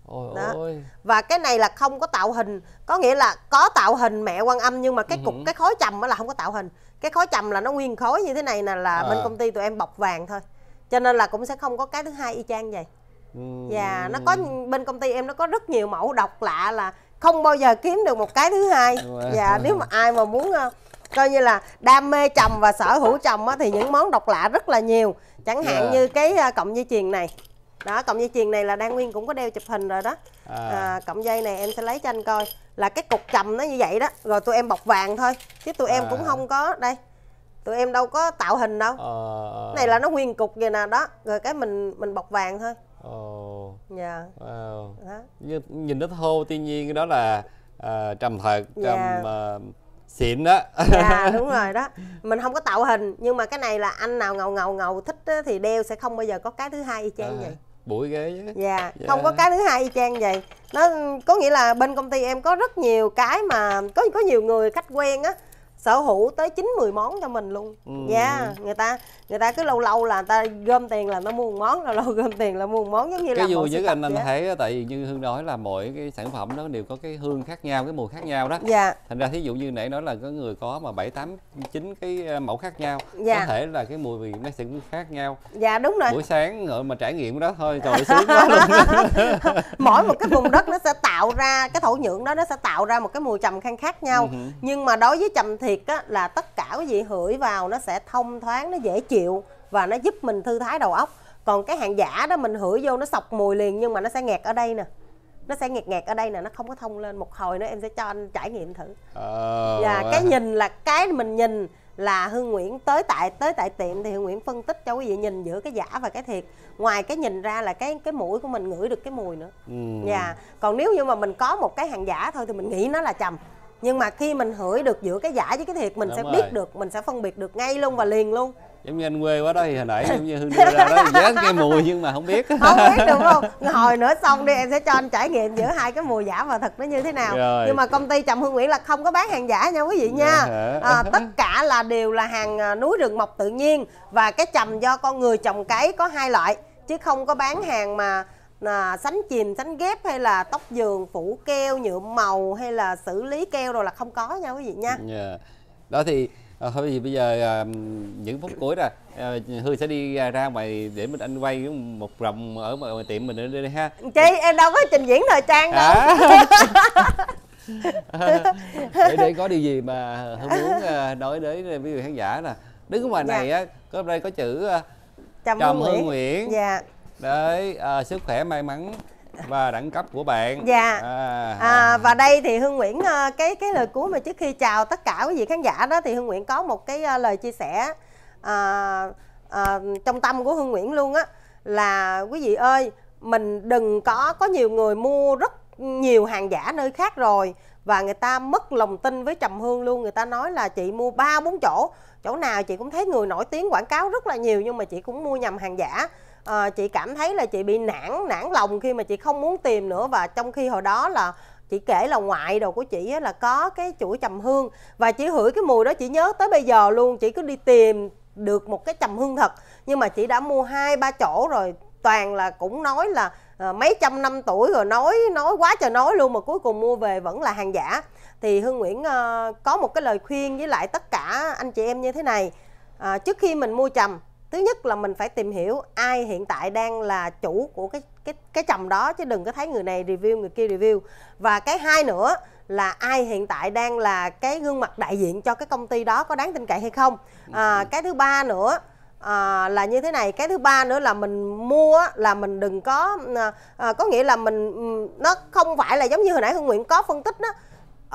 Ôi đó. Ôi. và cái này là không có tạo hình có nghĩa là có tạo hình mẹ quan âm nhưng mà cái cục ừ. cái khối trầm đó là không có tạo hình cái khối trầm là nó nguyên khối như thế này nè là à. bên công ty tụi em bọc vàng thôi cho nên là cũng sẽ không có cái thứ hai y chang vậy và ừ. yeah, dạ, nó có bên công ty em nó có rất nhiều mẫu độc lạ là không bao giờ kiếm được một cái thứ hai wow. dạ nếu mà ai mà muốn ờ, coi như là đam mê trồng và sở hữu trồng á, thì những món độc lạ rất là nhiều chẳng hạn yeah. Dạ. như cái ờ, cọng dây chuyền này đó cọng dây chuyền này là đan nguyên cũng có đeo chụp hình rồi đó à. À, cọng dây này em sẽ lấy cho anh coi là cái cục trầm nó như vậy đó rồi tụi em bọc vàng thôi chứ tụi à. em cũng à. không có đây tụi em đâu có tạo hình đâu à. này là nó nguyên cục vậy nè đó rồi cái mình mình bọc vàng thôi Ồ. Oh. Dạ. Wow. Đó. Nhìn nó thô tuy nhiên đó là à, trầm thật, dạ. trầm dạ. à, xịn đó. Dạ đúng rồi đó. Mình không có tạo hình nhưng mà cái này là anh nào ngầu ngầu ngầu thích á, thì đeo sẽ không bao giờ có cái thứ hai y chang à. vậy buổi ghế chứ dạ, dạ không có cái thứ hai y chang vậy nó có nghĩa là bên công ty em có rất nhiều cái mà có có nhiều người khách quen á sở hữu tới chín 10 món cho mình luôn ừ. dạ ừ. yeah, người ta người ta cứ lâu lâu là người ta gom tiền là nó mua một món lâu lâu gom tiền là mua một món giống như cái là vui nhất anh anh thấy tại vì như hương nói là mỗi cái sản phẩm nó đều có cái hương khác nhau cái mùi khác nhau đó dạ thành ra thí dụ như nãy nói là có người có mà bảy tám chín cái ờ, mẫu khác nhau dạ. có thể là cái mùi vị nó sẽ khác nhau dạ đúng rồi buổi sáng ngồi mà trải nghiệm đó thôi trời sướng quá luôn mỗi một cái vùng đất nó sẽ tạo ra cái thổ nhưỡng đó nó sẽ tạo ra một cái mùi trầm khang khác nhau uh ừ -huh. nhưng mà đối với trầm thì việc á, là tất cả cái gì hửi vào nó sẽ thông thoáng nó dễ chịu và nó giúp mình thư thái đầu óc còn cái hàng giả đó mình hửi vô nó sọc mùi liền nhưng mà nó sẽ nghẹt ở đây nè nó sẽ nghẹt nghẹt ở đây nè nó không có thông lên một hồi nữa em sẽ cho anh trải nghiệm thử ờ. và wow. cái nhìn là cái mình nhìn là hương nguyễn tới tại tới tại tiệm thì hương nguyễn phân tích cho quý vị nhìn giữa cái giả và cái thiệt ngoài cái nhìn ra là cái cái mũi của mình ngửi được cái mùi nữa ừ. dạ ừ. còn nếu như mà mình có một cái hàng giả thôi thì mình nghĩ nó là trầm nhưng mà khi mình hửi được giữa cái giả với cái thiệt mình Đúng sẽ rồi. biết được mình sẽ phân biệt được ngay luôn và liền luôn giống như anh quê quá đó thì hồi nãy giống như hương đưa ra đó dán cái mùi nhưng mà không biết không biết đúng không hồi nữa xong đi em sẽ cho anh trải nghiệm giữa hai cái mùi giả và thật nó như thế nào Rồi. nhưng mà công ty trầm hương nguyễn là không có bán hàng giả nha quý vị nha dạ à, tất cả là đều là hàng à, núi rừng mọc tự nhiên và cái trầm do con người trồng cấy có hai loại chứ không có bán hàng mà à, sánh chìm sánh ghép hay là tóc giường phủ keo nhựa màu hay là xử lý keo rồi là không có nha quý vị nha yeah. Dạ. đó thì ờ, thôi bây giờ ờ, những phút cuối rồi à, ờ, sẽ đi ra ngoài để mình anh quay một vòng ở ngoài, tiệm mình đi ha chị em đâu có trình diễn thời trang đâu à. để, để có điều gì mà hương muốn nói đến với người khán giả nè đứng ở ngoài dạ. này á có đây có chữ à, trầm hương nguyễn, nguyễn. Dạ đấy à, sức khỏe may mắn và đẳng cấp của bạn dạ à, à, và đây thì hương nguyễn ờ, cái cái lời cuối mà trước khi chào tất cả quý vị khán giả đó thì hương nguyễn có một cái ờ, lời chia sẻ à, à, trong tâm của hương nguyễn luôn á là quý vị ơi mình đừng có có nhiều người mua rất nhiều hàng giả nơi khác rồi và người ta mất lòng tin với trầm hương luôn người ta nói là chị mua ba bốn chỗ chỗ nào chị cũng thấy người nổi tiếng quảng cáo rất là nhiều nhưng mà chị cũng mua nhầm hàng giả à, chị cảm thấy là chị bị nản nản lòng khi mà chị không muốn tìm nữa và trong khi hồi đó là chị kể là ngoại đồ của chị là có cái chuỗi trầm hương và chị hửi cái mùi đó chị nhớ tới bây giờ luôn chị cứ đi tìm được một cái trầm hương thật nhưng mà chị đã mua hai ba chỗ rồi toàn là cũng nói là uh, mấy trăm năm tuổi rồi nói nói quá trời nói luôn mà cuối cùng mua về vẫn là hàng giả thì hương nguyễn uh, có một cái lời khuyên với lại tất cả anh chị em như thế này à, trước khi mình mua trầm thứ nhất là mình phải tìm hiểu ai hiện tại đang là chủ của cái cái cái chồng đó chứ đừng có thấy người này review người kia review và cái hai nữa là ai hiện tại đang là cái gương mặt đại diện cho cái công ty đó có đáng tin cậy hay không à, ừ. cái thứ ba nữa à, là như thế này cái thứ ba nữa là mình mua là mình đừng có à, à có nghĩa là mình ừ, nó không phải là giống như hồi nãy hương nguyễn có phân tích đó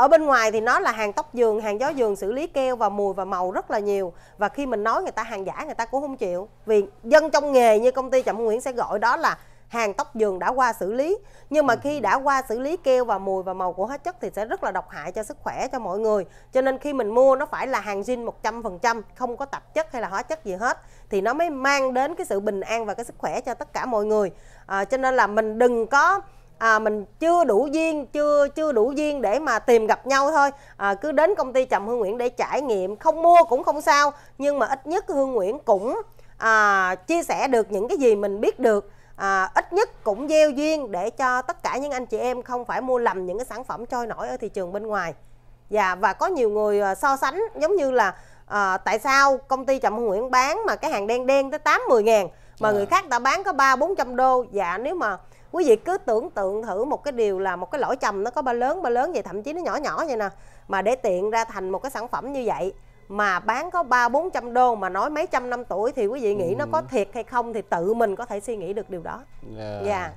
ở bên ngoài thì nó là hàng tóc giường hàng gió giường xử lý keo và mùi và màu rất là nhiều và khi mình nói người ta hàng giả người ta cũng không chịu vì dân trong nghề như công ty trọng nguyễn sẽ gọi đó là hàng tóc giường đã qua xử lý nhưng mà ừ. khi đã qua xử lý keo và mùi và màu của hóa chất thì sẽ rất là độc hại cho sức khỏe cho mọi người cho nên khi mình mua nó phải là hàng zin 100% không có tạp chất hay là hóa chất gì hết thì nó mới mang đến cái sự bình an và cái sức khỏe cho tất cả mọi người à, cho nên là mình đừng có à, mình chưa đủ duyên chưa chưa đủ duyên để mà tìm gặp nhau thôi à, cứ đến công ty trầm Hương Nguyễn để trải nghiệm không mua cũng không sao nhưng mà ít nhất Hương Nguyễn cũng à, chia sẻ được những cái gì mình biết được à, ít nhất cũng gieo duyên để cho tất cả những anh chị em không phải mua lầm những cái sản phẩm trôi nổi ở thị trường bên ngoài và dạ, và có nhiều người à, so sánh giống như là à, tại sao công ty Trầm Hương Nguyễn bán mà cái hàng đen đen tới 8 10 ngàn mà à. người khác ta bán có ba bốn trăm đô dạ nếu mà quý vị cứ tưởng tượng thử một cái điều là một cái lỗi chầm nó có ba lớn ba lớn vậy thậm chí nó nhỏ nhỏ vậy nè mà để tiện ra thành một cái sản phẩm như vậy mà bán có ba bốn trăm đô mà nói mấy trăm năm tuổi thì quý vị nghĩ ừ. nó có ừ. thiệt hay không thì tự mình có thể suy nghĩ được điều đó dạ yeah. Dạ. yeah.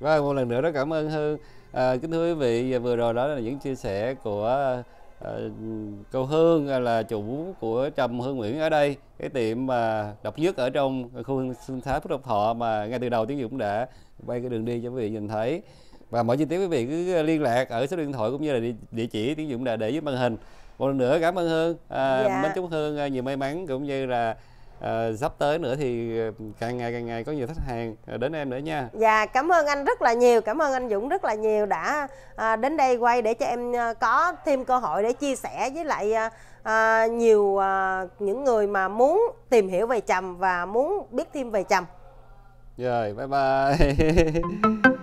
Rồi, một lần nữa rất cảm ơn hơn à, kính thưa quý vị vừa rồi đó là những chia sẻ của Ờ, cô Hương là chủ của Trầm Hương Nguyễn ở đây cái tiệm mà độc nhất ở trong khu sinh thái Phúc Lộc Thọ mà ngay từ đầu Tiến Dũng đã bay cái đường đi cho quý vị nhìn thấy và mọi chi tiết quý vị cứ liên lạc ở số điện thoại cũng như là địa, địa chỉ Tiến Dũng đã để dưới màn hình một lần nữa cảm ơn Hương à, dạ. mến chúc Hương à, nhiều may mắn cũng như là à, sắp tới nữa thì ờ, càng ngày càng ngày có nhiều khách hàng ờ, đến em nữa nha dạ cảm ơn anh rất là nhiều cảm ơn anh dũng rất là nhiều đã à, đến đây quay để cho em có thêm cơ hội để chia sẻ với lại à, nhiều à, những người mà muốn tìm hiểu về trầm và muốn biết thêm về trầm rồi bye bye